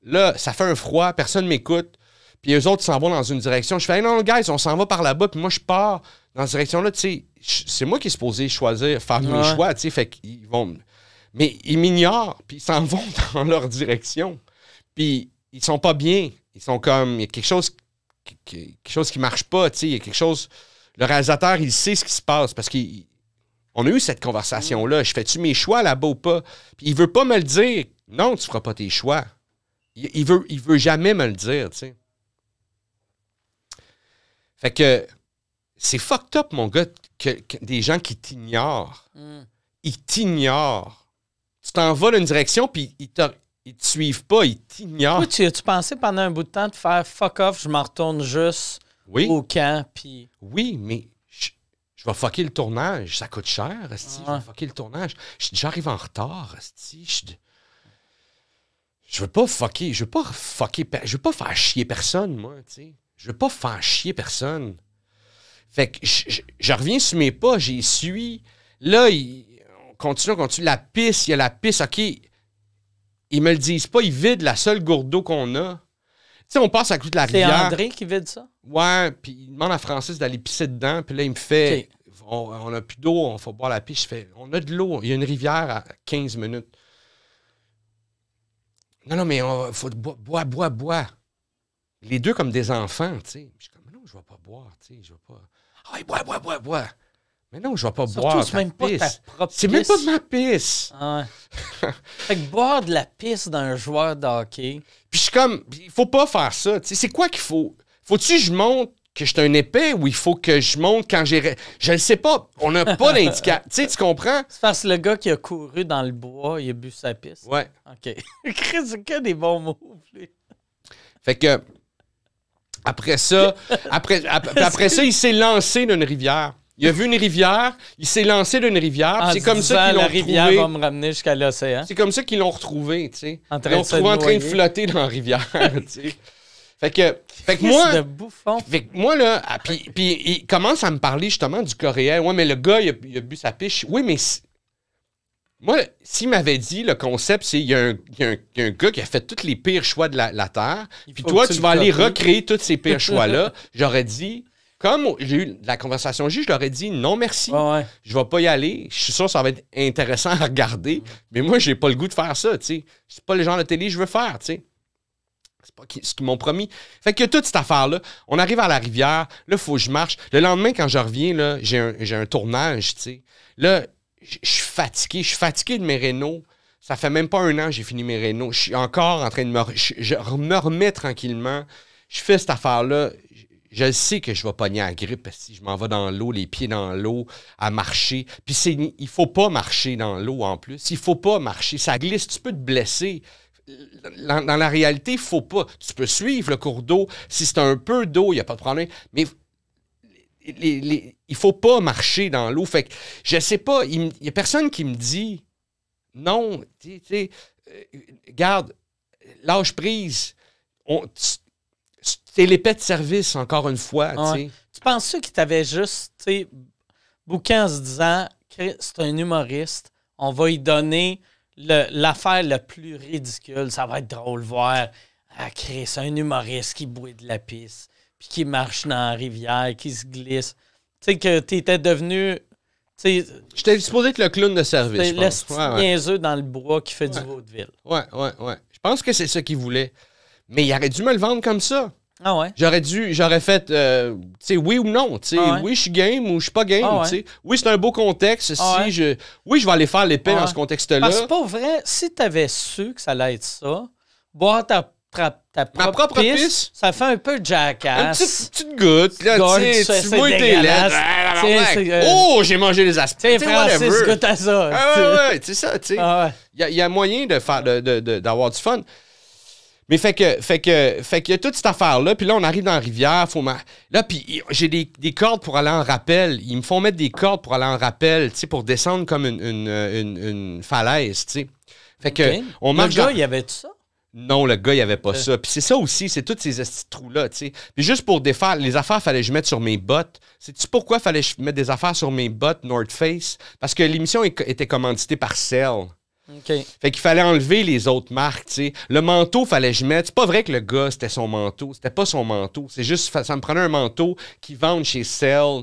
Là, ça fait un froid, personne m'écoute. Puis eux autres s'en vont dans une direction. Je fais, non, non, guys, on s'en va par là-bas. Puis moi, je pars dans cette direction-là. C'est moi qui suis supposé choisir, faire mes choix. Fait qu'ils vont. Mais ils m'ignorent, puis ils s'en vont dans leur direction. Puis ils sont pas bien. Ils sont comme, il y a quelque chose, qui, quelque chose qui marche pas, il y a quelque chose. Le réalisateur, il sait ce qui se passe parce qu'on a eu cette conversation-là. Je fais-tu mes choix là-bas ou pas? Puis il veut pas me le dire. Non, tu feras pas tes choix. Il, ne veut, il veut jamais me le dire, tu sais. Fait que c'est fucked up, mon gars, que, des gens qui t'ignorent. Hmm. Ils t'ignorent. Tu t'en vas dans une direction, puis ils, ils te suivent pas, ils t'ignorent. tu pensais tu pendant un bout de temps de faire fuck off, je m'en retourne juste au camp? Oui, mais je, vais fucker le tournage. Ça coûte cher, Je vais fucker le tournage. J'arrive en retard, Je, veux pas fucker. Je veux pas fucker. Je veux pas faire chier personne, moi, tu Je veux pas faire chier personne. Fait que je, reviens sur mes pas, j'y suis. Là, on continue, on continue. La piste, il y a la piste. OK, ils me le disent pas, ils vident la seule gourde d'eau qu'on a. Tu sais, on passe à côté de la rivière. C'est André qui vide ça? Ouais, puis il demande à Francis d'aller pisser dedans, puis là, il me fait on, n'a a plus d'eau, on faut boire la piche. Je fais On a de l'eau, il y a une rivière à 15 minutes. Non, non, mais il faut boire, boire, boire, Les deux comme des enfants, tu sais. Je suis comme Non, je ne vais pas boire, tu sais, je vais pas. Ah, bois, bois, bois, bois. Mais non, je vais pas Surtout, boire. C'est même pas ta propre C'est même pas de ma pisse. Ah fait que boire de la pisse d'un joueur de hockey. Puis je suis comme, il faut pas faire ça. C'est quoi qu'il faut? Faut-tu que je monte que je suis un épais ou il faut que je monte quand j'ai. Je ne sais pas. On n'a pas d'indicateur. tu sais, tu comprends? C'est parce que le gars qui a couru dans le bois, il a bu sa piste. Ouais. OK. c'est que des bons mots, Fait que. Après ça, après, après ça, il s'est lancé d'une rivière. Il a vu une rivière, il s'est lancé d'une rivière, c'est comme ça qu'ils l'ont retrouvé. La rivière va me ramener jusqu'à l'océan. C'est comme ça qu'ils l'ont retrouvé, tu sais. Ils en train de flotter dans la rivière, tu sais. Fait que, fait que moi. De bouffon. Fait que moi, là. Ah, puis, il commence à me parler justement du coréen. Ouais, mais le gars, il a, bu sa piche. Oui, mais. Moi, s'il m'avait dit, le concept, c'est qu'il y, a un gars qui a fait tous les pires choix de la, la Terre, puis toi, tu vas aller recréer tous ces pires choix-là, j'aurais dit, comme j'ai eu la conversation juste je leur ai dit non merci. Je ne Je vais pas y aller. Je suis sûr que ça va être intéressant à regarder. Mais moi, je n'ai pas le goût de faire ça. C'est pas le genre de télé que je veux faire. sais. C'est pas ce qu'ils m'ont promis. Fait que toute cette affaire-là, on arrive à la rivière, là, faut que je marche. Le lendemain, quand je reviens, j'ai un, tournage, tu Là, je suis fatigué, je suis fatigué de mes rénaux. Ça fait même pas un an que j'ai fini mes rénaux. Je suis encore en train de me... Je me tranquillement. Je fais cette affaire-là je sais que je vais pogner à la grippe si je m'en vais dans l'eau, les pieds dans l'eau, à marcher. Puis c'est, il faut pas marcher dans l'eau en plus. Il faut pas marcher. Ça glisse, tu peux te blesser. Dans, la réalité, il faut pas. Tu peux suivre le cours d'eau. Si c'est un peu d'eau, il n'y a pas de problème. Mais il ne il faut pas marcher dans l'eau. Fait que je sais pas, il n'y a personne qui me dit non, tu sais, euh, garde, lâche prise. On, c'est l'épée de service, encore une fois. Tu penses qu'il t'avait juste bouquin en se disant c'est un humoriste, on va lui donner l'affaire la plus ridicule, ça va être drôle voir. Ah, Chris, un humoriste qui bouille de la pisse, puis qui marche dans la rivière, qui se glisse. Tu sais, que étais devenu. J'étais supposé être le clown de service. Le ouais, ouais. dans le bois qui fait du vaudeville. Ouais, ouais, ouais. Je pense que c'est ça qu'il voulait. Mais il aurait dû me le vendre comme ça. Ah ouais. J'aurais dû, j'aurais fait, euh, tu sais, oui ou non, tu sais, ah oui je suis game ou je suis pas game, ah tu sais. Oui c'est un beau contexte, ah si je, oui je vais aller faire l'épée dans ce contexte-là. Parce que pas vrai, si t'avais su que ça allait être ça, boire ta, ta, propre, propre ça fait un peu jackass. Une petite, goutte, tu sais, tu tes lettres. Bah, bah, euh, oh, j'ai mangé les aspects, Francis, goûte à ça. Ah ouais, ouais, tu ça, tu Il y, a moyen d'avoir de, de, d'avoir du fun. Mais fait que, fait que, fait qu'il y a toute cette affaire-là. Puis là, on arrive dans la rivière. Faut Là, puis j'ai des, cordes pour aller en rappel. Ils me font mettre des cordes pour aller en rappel, tu pour descendre comme une, euh, falaise, tu Fait que, on marche. Le gars, il y avait ça? Non, le gars, il n'y avait pas ça. Puis c'est ça aussi, c'est tous ces trous-là, tu Puis juste pour défaire, les affaires, fallait que je mette sur mes bottes. Sais-tu pourquoi fallait que je mette des affaires sur mes bottes North Face? Parce que l'émission était commanditée par Cell. Okay. Fait qu'il fallait enlever les autres marques, tu sais. Le manteau, fallait que je mette. C'est pas vrai que le gars, c'était son manteau. C'était pas son manteau. C'est juste, ça me prenait un manteau qui vendent chez Cell,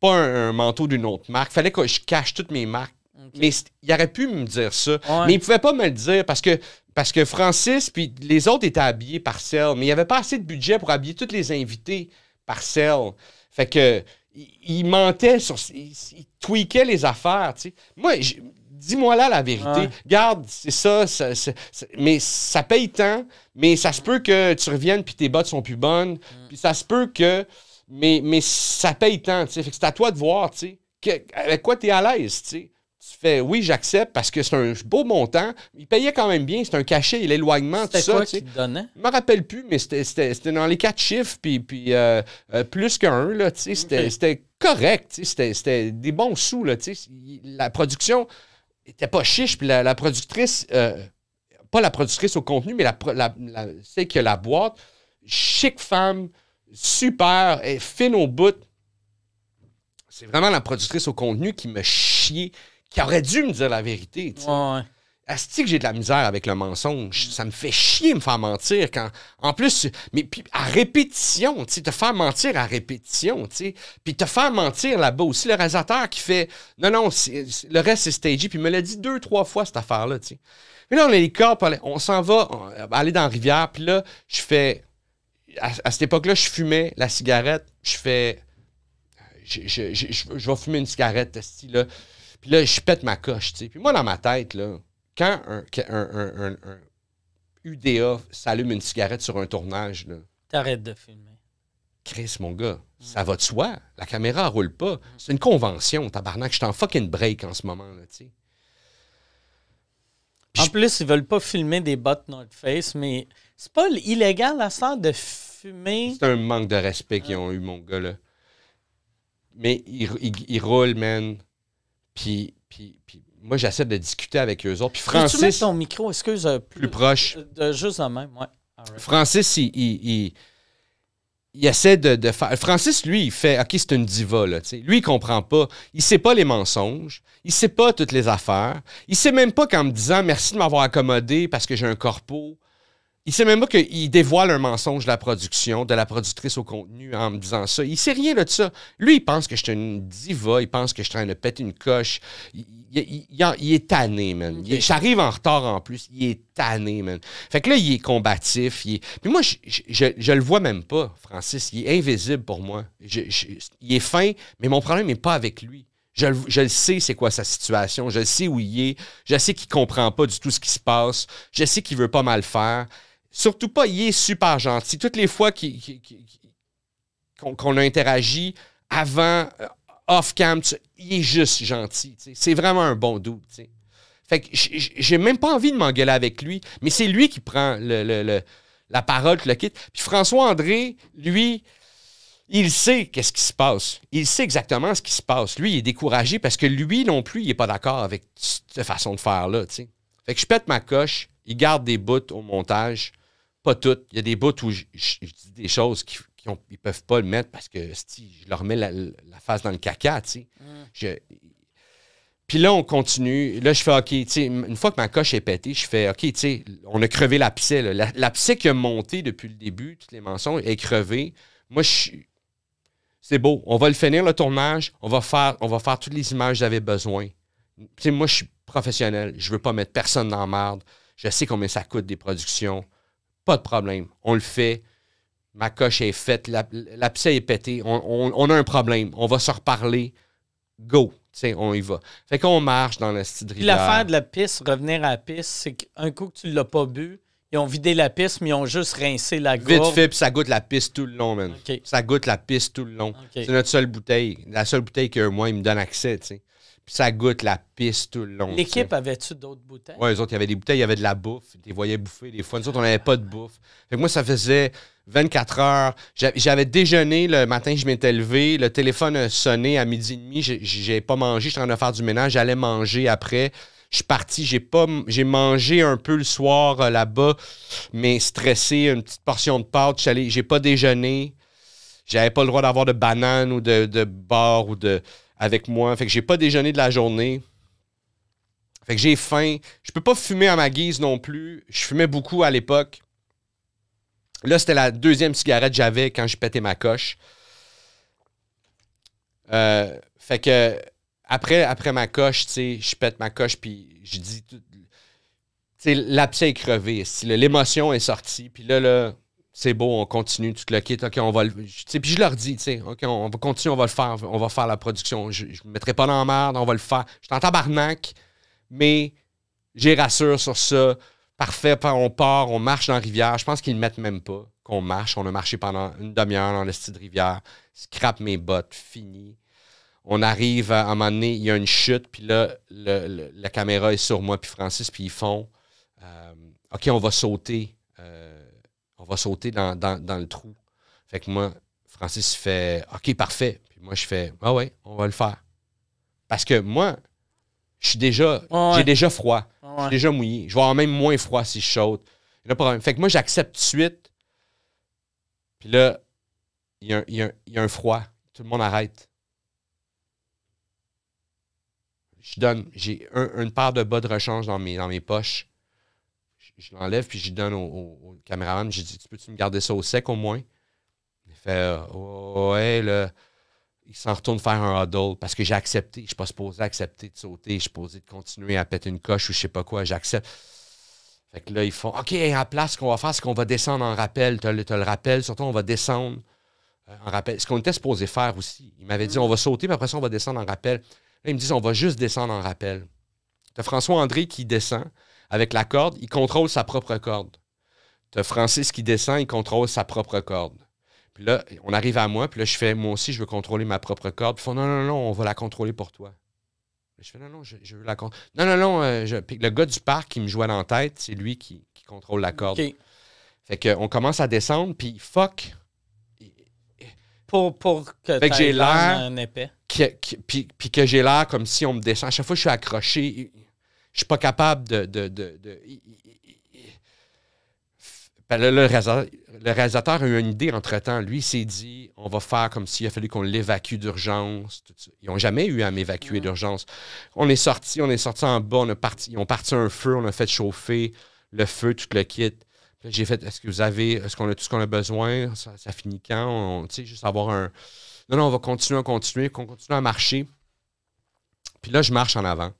pas un, manteau d'une autre marque. Fallait que je cache toutes mes marques. Mais il aurait pu me dire ça. Mais il pouvait pas me le dire parce que, parce que Francis, puis les autres étaient habillés par Cell, mais il n'y avait pas assez de budget pour habiller tous les invités par Cell. Fait que, il, mentait sur. Il, tweakait les affaires, tu sais. Moi, dis-moi là la vérité. Garde, c'est ça, mais ça paye tant, mais ça se peut que tu reviennes puis tes bottes sont plus bonnes, mm. puis ça se peut que. Mais, mais ça paye tant, tu sais. c'est à toi de voir, tu sais. avec quoi tu es à l'aise, tu sais. Tu fais oui, j'accepte parce que c'est un beau montant. Il payait quand même bien, c'est un cachet, l'éloignement, tout ça. Quoi tu sais. donnait? Je me rappelle plus, mais c'était dans les quatre chiffres, puis, puis euh, euh, plus qu'un, là, tu sais. C'était correct, tu sais. C'était des bons sous, là, tu sais. La production était pas chiche. Puis la, productrice, euh, pas la productrice au contenu, mais la, la, c'est que la boîte, chic femme, super, et fine au bout. C'est vraiment la productrice au contenu qui me chie qui aurait dû me dire la vérité. Asti que j'ai de la misère avec le mensonge. Ça me fait chier me faire mentir quand. En plus, mais puis à répétition, tu te faire mentir à répétition, tu Puis te faire mentir là-bas aussi. Le réalisateur qui fait Non, non, le reste c'est stagey, puis il me l'a dit deux, trois fois cette affaire-là, tu sais. Mais là, on est les corps, on s'en va euh, aller dans la rivière, puis là, je fais. À, cette époque-là, je fumais la cigarette, je fais. Je, vais fumer une cigarette, là. Puis là, je pète ma coche, tu sais. Puis moi, dans ma tête, là, quand un, UDA s'allume une cigarette sur un tournage, T'arrêtes de filmer. Chris, mon gars, mm. ça va de soi. La caméra roule pas. Mm. C'est une convention, tabarnak. Je suis en fucking break en ce moment, là, tu En plus, ils veulent pas filmer des bottes notre face, mais c'est pas illégal la sorte de fumer. C'est un manque de respect qu'ils ont eu, mon gars, là. Mais ils roulent, man. Puis, puis, puis, moi, j'essaie de discuter avec eux autres. Puis Francis. Peux tu ton micro, excuse, plus, euh, plus proche. Euh, de, juste la même, ouais. Francis, il, il, essaie de, de faire. Francis, lui, il fait OK, c'est une diva, là. Lui, il comprend pas. Il sait pas les mensonges. Il sait pas toutes les affaires. Il sait même pas qu'en me disant merci de m'avoir accommodé parce que j'ai un corpo il sait même pas qu'il dévoile un mensonge de la production, de la productrice au contenu en me disant ça. Il sait rien de ça. Lui, il pense que je suis une diva, il pense que je suis en train de péter une coche. Il, est tanné, man. J'arrive en retard en plus. Il est tanné, man. Fait que là, il est combatif. Il Puis moi, je, le vois même pas, Francis. Il est invisible pour moi. il est fin, mais mon problème n'est pas avec lui. Je, le sais, c'est quoi sa situation. Je le sais où il est. Je sais qu'il comprend pas du tout ce qui se passe. Je sais qu'il veut pas mal faire. Surtout pas, il est super gentil. Toutes les fois qu'on a interagi avant, euh, off-cam, il est juste gentil. C'est vraiment un bon double. Fait que j'ai même pas envie de m'engueuler avec lui, mais c'est lui qui prend la parole, le kit. Puis François-André, lui, il sait qu'est-ce qui se passe. Il sait exactement ce qui se passe. Lui, il est découragé parce que lui non plus, il n'est pas d'accord avec cette façon de faire-là. Fait que je pète ma coche, il garde des bouts au montage toutes. Il y a des bouts où je, dis des choses qui, qui peuvent pas le mettre parce que si je leur mets la, face dans le caca, tu sais. Mm. puis là, on continue. Là, je fais OK, tu une fois que ma coche est pétée, je fais OK, tu on a crevé la l'abcès. La, l'abcès qui a monté depuis le début, toutes les mensonges, est crevée. Moi, je suis. C'est beau. On va le finir, le tournage. On va faire, on va faire toutes les images que j'avais besoin. Tu moi, je suis professionnel. Je veux pas mettre personne dans la merde. Je sais combien ça coûte des productions. Pas de problème. On le fait. Ma coche est faite. la piste est pétée, On, a un problème. On va se reparler. Go. on y va. Fait qu'on marche dans la petite Puis L'affaire de la piste, revenir à la piste, c'est qu'un coup que tu l'as pas bu, ils ont vidé la piste, mais ils ont juste rincé la gorge. Vite fait, puis ça goûte la piste tout le long, man. Ça goûte la piste tout le long. C'est notre seule bouteille. La seule bouteille que moi, il me donne accès, tu sais ça goûte la piste tout le long. L'équipe avait-tu d'autres bouteilles? Oui, les autres, il y avait des bouteilles, il y avait de la bouffe. Ils les voyaient bouffer des fois. Nous autres, on n'avait pas de bouffe. Fait moi, ça faisait 24 heures. J'avais déjeuné le matin, je m'étais levé. Le téléphone sonnait à midi et demi. J'ai pas mangé. suis en train de faire du ménage. J'allais manger après. Je suis parti, j'ai mangé un peu le soir euh, là-bas, mais stressé, une petite portion de pâtes, j'ai pas déjeuné. J'avais pas le droit d'avoir de banane ou de, de ou de avec moi. Fait que j'ai pas déjeuné de la journée. Fait que j'ai faim. Je peux pas fumer à ma guise non plus. Je fumais beaucoup à l'époque. Là, c'était la deuxième cigarette que j'avais quand je pétais ma coche. Euh, fait que après, après ma coche, tu sais, je pète ma coche, puis je dis. Tu sais, l'abcès est crevé. L'émotion est sortie. Puis là, là, c'est beau, on continue, tu te le quittes, ok, on va Puis je leur dis, ok, on, va continuer, on va le faire, on va faire la production. Je ne mettrai pas dans la merde, on va le faire. Je suis en tabarnak, mais j'ai rassure sur ça. Parfait, on part, on marche dans la rivière. Je pense qu'ils ne mettent même pas qu'on marche. On a marché pendant une demi-heure dans le style de rivière. Scrape mes bottes, fini. On arrive à, un moment donné, il y a une chute, puis là, la caméra est sur moi, puis Francis, puis ils font euh, OK, on va sauter. Euh, va sauter dans, le trou. Fait que moi, Francis fait OK, parfait. Puis moi, je fais Ah ouais, on va le faire. Parce que moi, je suis déjà. J'ai déjà froid. Je suis déjà mouillé. Je vais avoir même moins froid si je saute. Fait que moi, j'accepte tout de suite. Puis là, il y, a un, froid. Tout le monde arrête. Je donne. J'ai une paire de bas de rechange dans mes, dans mes poches je l'enlève, puis je donne au, caméraman. J'ai dit, tu peux-tu me garder ça au sec au moins? Il fait, euh, ouais, là. Il s'en retourne faire un huddle parce que j'ai accepté. Je ne suis pas supposé accepter de sauter. Je suis supposé de continuer à péter une coche ou je ne sais pas quoi. J'accepte. Fait que là, ils font OK, à la place, ce qu'on va faire, c'est qu'on va descendre en rappel. Tu as, le rappel, surtout, on va descendre euh, en rappel. Ce qu'on était supposé faire aussi. Il m'avait dit mm. on va sauter, mais après ça, on va descendre en rappel. Là, ils me disent on va juste descendre en rappel. Tu François-André qui descend avec la corde, il contrôle sa propre corde. Tu Francis qui descend, il contrôle sa propre corde. Puis là, on arrive à moi, puis là, je fais, moi aussi, je veux contrôler ma propre corde. Puis ils non, non, non, on va la contrôler pour toi. Je fais, non, non, je, veux la contrôler. Non, non, non. Euh, le gars du parc qui me joue dans la tête, c'est lui qui, contrôle la corde. Fait Fait qu'on commence à descendre, puis fuck. Pour, que, que j'ai l'air. Puis, puis que j'ai l'air comme si on me descend. À chaque fois, je suis accroché. Je suis pas capable de. le, réalisateur, a eu une idée entre-temps. Lui, s'est dit on va faire comme s'il a fallu qu'on l'évacue d'urgence. Ils n'ont jamais eu à m'évacuer d'urgence. On est sorti, on est sorti en bas, on a parti, ils ont parti un feu, on a fait chauffer le feu, tout le kit. J'ai fait est-ce que vous avez, est-ce qu'on a tout ce qu'on a besoin ça, finit quand on, sais, Juste avoir un. Non, non, on va continuer, on continue, qu'on continue à marcher. Puis là, je marche en avant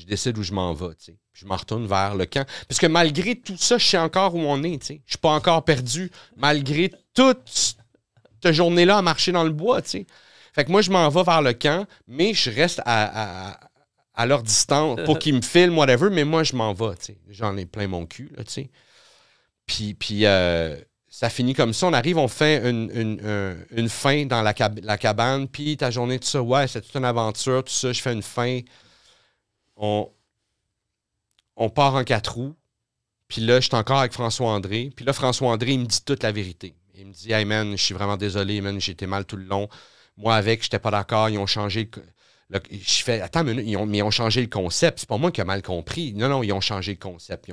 je décide où je m'en vais, tu sais. je m'en retourne vers le camp. Parce que malgré tout ça, je sais encore où on est, tu sais. Je suis pas encore perdu, malgré toute cette journée-là à marcher dans le bois, tu sais. Fait que moi, je m'en vais vers le camp, mais je reste à, à, leur distance pour qu'ils me filment, whatever, mais moi, je m'en vais, tu sais. J'en ai plein mon cul, là, tu sais. Puis, euh, ça finit comme ça. On arrive, on fait une, une, fin dans la, la cabane, puis ta journée, tout ça, ouais, c'est toute une aventure, tout ça, je fais une fin on, on part en quatre roues. Puis là, je suis encore avec François-André. Puis là, François-André, il me dit toute la vérité. Il me dit Hey man, je suis vraiment désolé, man, j'étais mal tout le long. Moi, avec, j'étais pas d'accord. Ils ont changé. Le, je fais Attends mais ont changé le concept. C'est pas moi qui ai mal compris. Non, non, ils ont changé le concept.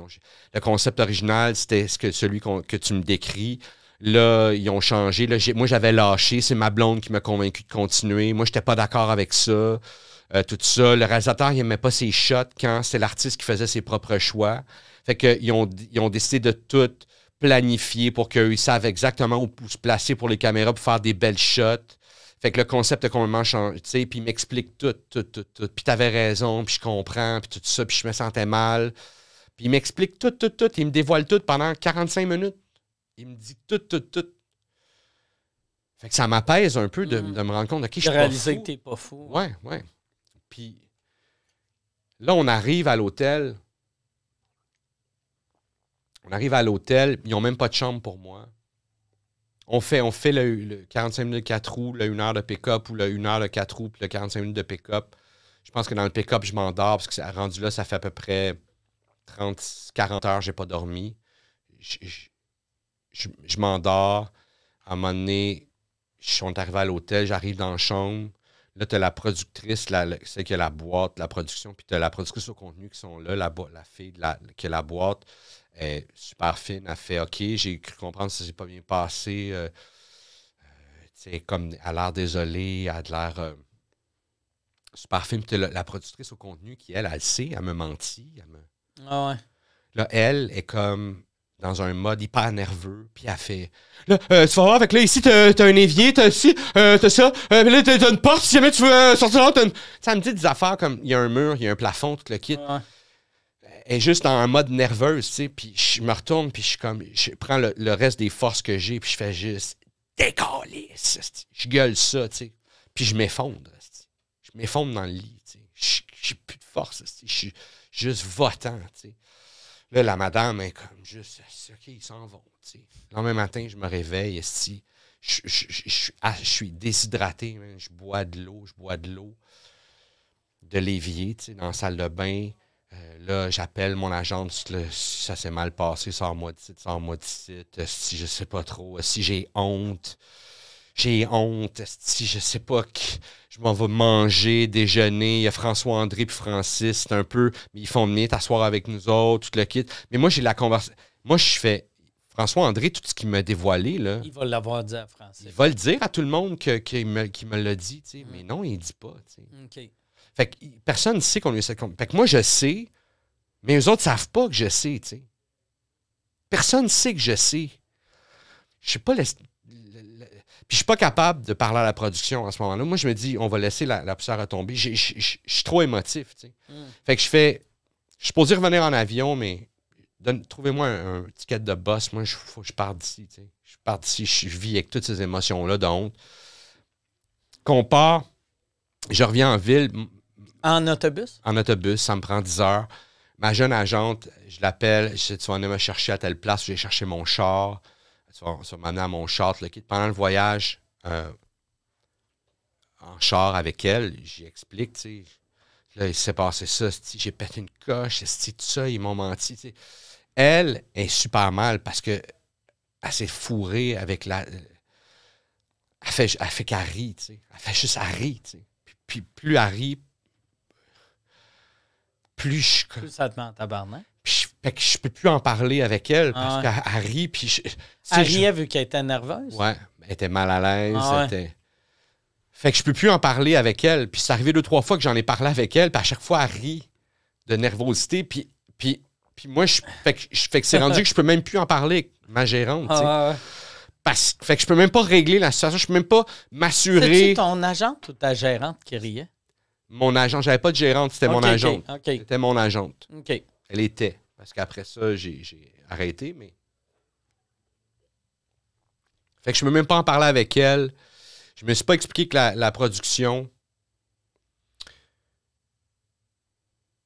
le concept original, c'était ce que, celui que tu me décris. Là, ils ont changé. moi, j'avais lâché. C'est ma blonde qui m'a convaincu de continuer. Moi, j'étais pas d'accord avec ça. Euh, tout ça. Le réalisateur, il n'aimait pas ses shots quand c'est l'artiste qui faisait ses propres choix. Fait qu'ils ont, ils ont décidé de tout planifier pour qu'ils savent exactement où, se placer pour les caméras pour faire des belles shots. Fait que le concept a complètement changé, tu puis il m'explique tout, tout, tout, tout. Puis t'avais raison, puis je comprends, puis tout ça, puis je me sentais mal. Puis il m'explique tout, tout, tout. Il me dévoile tout pendant 45 minutes. Il me dit tout, tout, tout. Fait que ça m'apaise un peu de, mm. me rendre compte, qui je suis que t'es pas fou. Ouais, ouais. Puis là, on arrive à l'hôtel. On arrive à l'hôtel. Ils n'ont même pas de chambre pour moi. On fait, on fait le, 45 minutes de 4 roues, le 1 heure de pick-up ou le 1 heure de 4 roues, le 45 minutes de pick-up. Je pense que dans le pick-up, je m'endors parce que ça, rendu là, ça fait à peu près 30, 40 heures, je n'ai pas dormi. Je, je m'endors. À un moment donné, on est arrivé à l'hôtel, j'arrive dans la chambre. Là, tu as la productrice, c'est que la boîte, la production, puis tu as la productrice au contenu qui sont là, la, la fille la, que la boîte est super fine, a fait OK, j'ai cru comprendre si ça s'est pas bien passé. Euh, euh, tu sais comme elle a l'air désolée, elle a l'air super fine. Puis la, la, productrice au contenu qui, elle, elle sait, elle me mentit. Elle Ah ouais. Là, elle est comme dans un mode hyper nerveux, puis elle fait là, euh, Tu vas voir, avec là, ici, t'as as un évier, t'as ci, euh, t'as ça, euh, là, t'as une porte, si jamais tu veux sortir là, t'as une. Ça me dit des affaires comme il y a un mur, il y a un plafond, tout le kit. Elle est juste en mode nerveuse, tu sais, puis je me retourne, puis je suis comme. Je prends le, reste des forces que j'ai, puis je fais juste décoller. Je gueule ça, tu sais. Puis je m'effondre. Je m'effondre dans le lit, tu sais. J'ai plus de force, je suis juste votant, tu sais. Là, la madame est comme juste, OK, ils s'en vont. T'sais. Le lendemain matin, je me réveille, si je, suis déshydraté, je bois de l'eau, je bois de l'eau de l'évier, dans la salle de bain. Euh, là, j'appelle mon agent, ça s'est mal passé, sors-moi d'ici, sors-moi site, si je sais pas trop, si j'ai honte j'ai honte, si je sais pas que je m'en vais manger, déjeuner, il y a François André puis Francis, c'est un peu mais ils font venir t'asseoir avec nous autres, tout le kit. Mais moi j'ai la conversation. Moi je fais François André, tout ce qu'il m'a dévoilé là. Il va l'avoir dit à Francis. Il va le dire à tout le monde que, qu'il me, l'a dit, mm. mais non, il dit pas, OK. Fait que personne ne sait qu'on lui a cette Fait que moi je sais, mais eux autres ne savent pas que je sais, tu sais. Personne sait que je sais. Je suis pas, puis je suis pas capable de parler à la production en ce moment-là. Moi, je me dis, on va laisser la, poussière retomber. Je suis trop émotif. Mm. Fait que je fais. Je suis dire revenir en avion, mais trouvez-moi un, ticket de boss. Moi, je, pars d'ici. Je pars d'ici. Je, vis avec toutes ces émotions-là donc honte. Qu'on part, je reviens en ville. En autobus? En autobus, ça me prend 10 heures. Ma jeune agente, je l'appelle, je dis, tu vas aller me chercher à telle place, j'ai cherché mon char ça m'amener à mon chat Pendant le voyage euh, en char avec elle, j'explique, tu sais. Là, il s'est passé ça, j'ai pété une coche, tout ça, ils m'ont menti. sais Elle est super mal parce que elle s'est fourrée avec la. Elle fait, elle fait qu'elle rit, tu sais. Elle fait juste elle rit, tu sais. Puis, plus elle rit, plus je. Plus ça te ment, tabarnak. Fait que je peux plus en parler avec elle ah parce qu'elle rit. Puis elle riait vu qu'elle était nerveuse. Ouais, elle était mal à l'aise. Ah fait que je peux plus en parler avec elle. Puis c'est arrivé deux, trois fois que j'en ai parlé avec elle. Puis à chaque fois, elle rit de nervosité. Puis, puis, puis moi, je, que, je, que c'est rendu que je peux même plus en parler ma gérante. Ah parce, fait que je peux même pas régler la situation. Je peux même pas m'assurer. C'est ton agente ou ta gérante qui riait? Mon agent. J'avais pas de gérante. C'était mon agente. C'était mon agente. Elle était parce qu'après ça, j'ai arrêté, mais. Fait que je ne peux même pas en parler avec elle. Je ne me suis pas expliqué que la, production.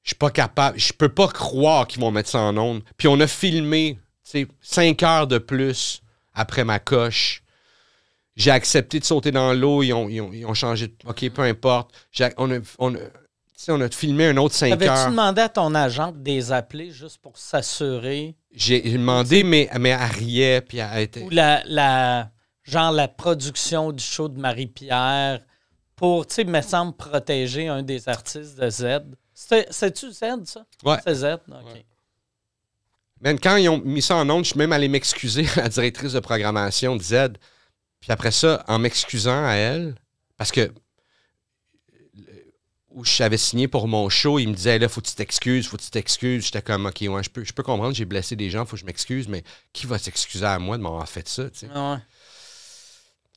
Je suis pas capable. Je peux pas croire qu'ils vont mettre ça en ondes. Puis on a filmé, tu cinq heures de plus après ma coche. J'ai accepté de sauter dans l'eau. Ils, ont, changé de. OK, peu importe. on a, on a filmé un autre 5 tu avais demandé à ton agent de les appeler juste pour s'assurer? J'ai demandé, mais, mais elle puis elle été. Ou la, genre la production du show de Marie-Pierre pour, tu sais, me semble protéger un des artistes de Z. C'est-tu Z, ça? Ouais. C'est Z, OK. quand ils ont mis ça en onde, je suis même allé m'excuser à la directrice de programmation de Z. Puis après ça, en m'excusant à elle, parce que où j'avais signé pour mon show, il me disait là, faut que tu t'excuses, faut que tu t'excuses. J'étais comme OK, je peux, je peux comprendre, j'ai blessé des gens, faut que je m'excuse, mais qui va s'excuser à moi de m'avoir fait ça? Tu sais?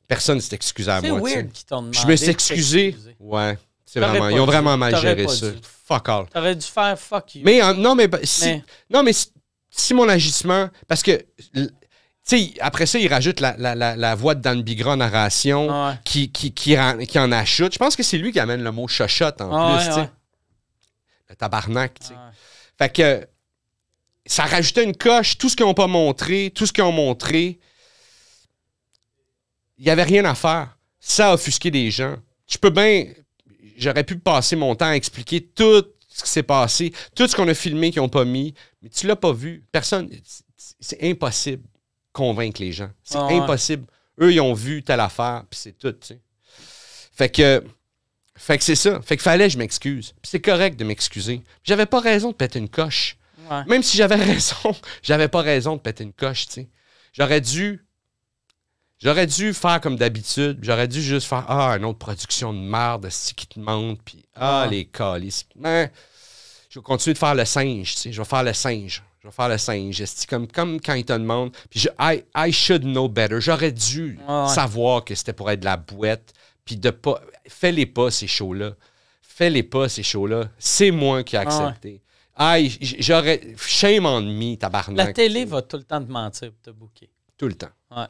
Personne ne s'est excusé à moi. weird Je me suis excusé. Ouais. C'est vraiment, ils ont vraiment mal géré ça. Fuck all. T'aurais dû faire fuck you. Mais euh, bah, non, mais, si, non, mais si mon agissement. Parce que après ça, il rajoute la, voix de Dan Bigra narration ah qui, qui, qui, en achète. Je pense que c'est lui qui amène le mot chochotte en ah plus. Le tabarnak. Ah que ça rajoutait une coche. Tout ce qu'ils n'ont pas montré, tout ce qu'ils ont montré, il n'y avait rien à faire. Ça a offusqué des gens. Tu peux bien. J'aurais pu passer mon temps à expliquer tout ce qui s'est passé, tout ce qu'on a filmé qu'ils n'ont pas mis, mais tu l'as pas vu. Personne. C'est impossible convaincre les gens. C'est ah impossible. Eux, ils ont vu telle affaire, puis c'est tout, Fait que. Fait que c'est ça. Fait que fallait que je m'excuse. Puis c'est correct de m'excuser. J'avais pas raison de péter une coche. Même si j'avais raison, j'avais pas raison de péter une coche, tu J'aurais dû. J'aurais dû faire comme d'habitude. J'aurais dû juste faire Ah, une autre production de merde, ce qui te monte, puis Ah, les colis je vais continuer de faire le singe, tu Je vais faire le singe je vais faire le singe. Comme, comme quand ils te demandent, puis je, I, should know better. J'aurais dû savoir que c'était pour être de la bouette, puis de pas. Fais les pas, ces shows-là. Fais les pas, ces shows-là. C'est moi qui ai accepté. Aïe, j'aurais. Shame on me, tabarnak. La télé va tout le temps te mentir, te bouquer. Tout le temps. Ouais.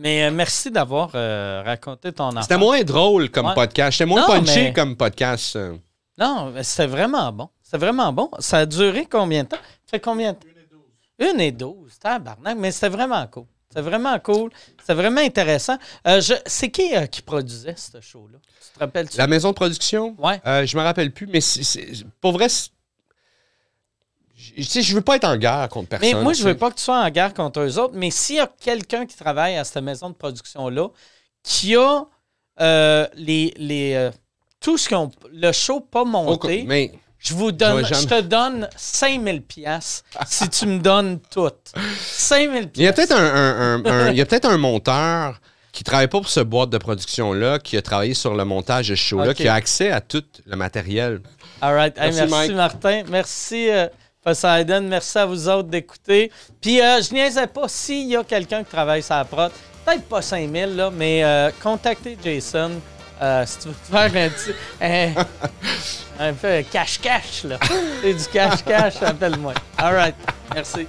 Mais euh, merci d'avoir euh, raconté ton affaire. C'était moins drôle comme podcast. C'était moins punché comme podcast. Euh. Non, c'était vraiment bon. C'est vraiment bon. Ça a duré combien de temps? Ça fait combien de temps? Une et douze. tabarnak, mais c'était vraiment cool. C'est vraiment cool. C'est vraiment intéressant. Euh, je... C'est qui euh, qui produisait ce show-là? Tu te rappelles? La maison de production? Oui. Je euh, je me rappelle plus, mais c'est pour vrai, je, sais, je veux pas être en guerre contre personne. Mais moi, je veux pas que tu sois en guerre contre eux autres, mais s'il y a quelqu'un qui travaille à cette maison de production-là qui a les, les, tout ce qu'on. le show pas monté je vous donne, je te donne 5000 pièces si tu me donnes toutes. 5000 Il y a peut-être un, monteur qui travaille pas pour ce boîte de production là, qui a travaillé sur le montage de ce show là, qui a accès à tout le matériel. All right. Merci, Martin. Merci euh, Poseidon. Merci à vous autres d'écouter. Puis je euh, je niaisais pas s'il y a quelqu'un qui travaille la prod. Peut-être pas 5000 là, mais euh, contactez Jason. Euh, si tu veux faire un petit. Un, peu cache-cache, là. C'est du cache-cache, appelle-moi. All right. Merci.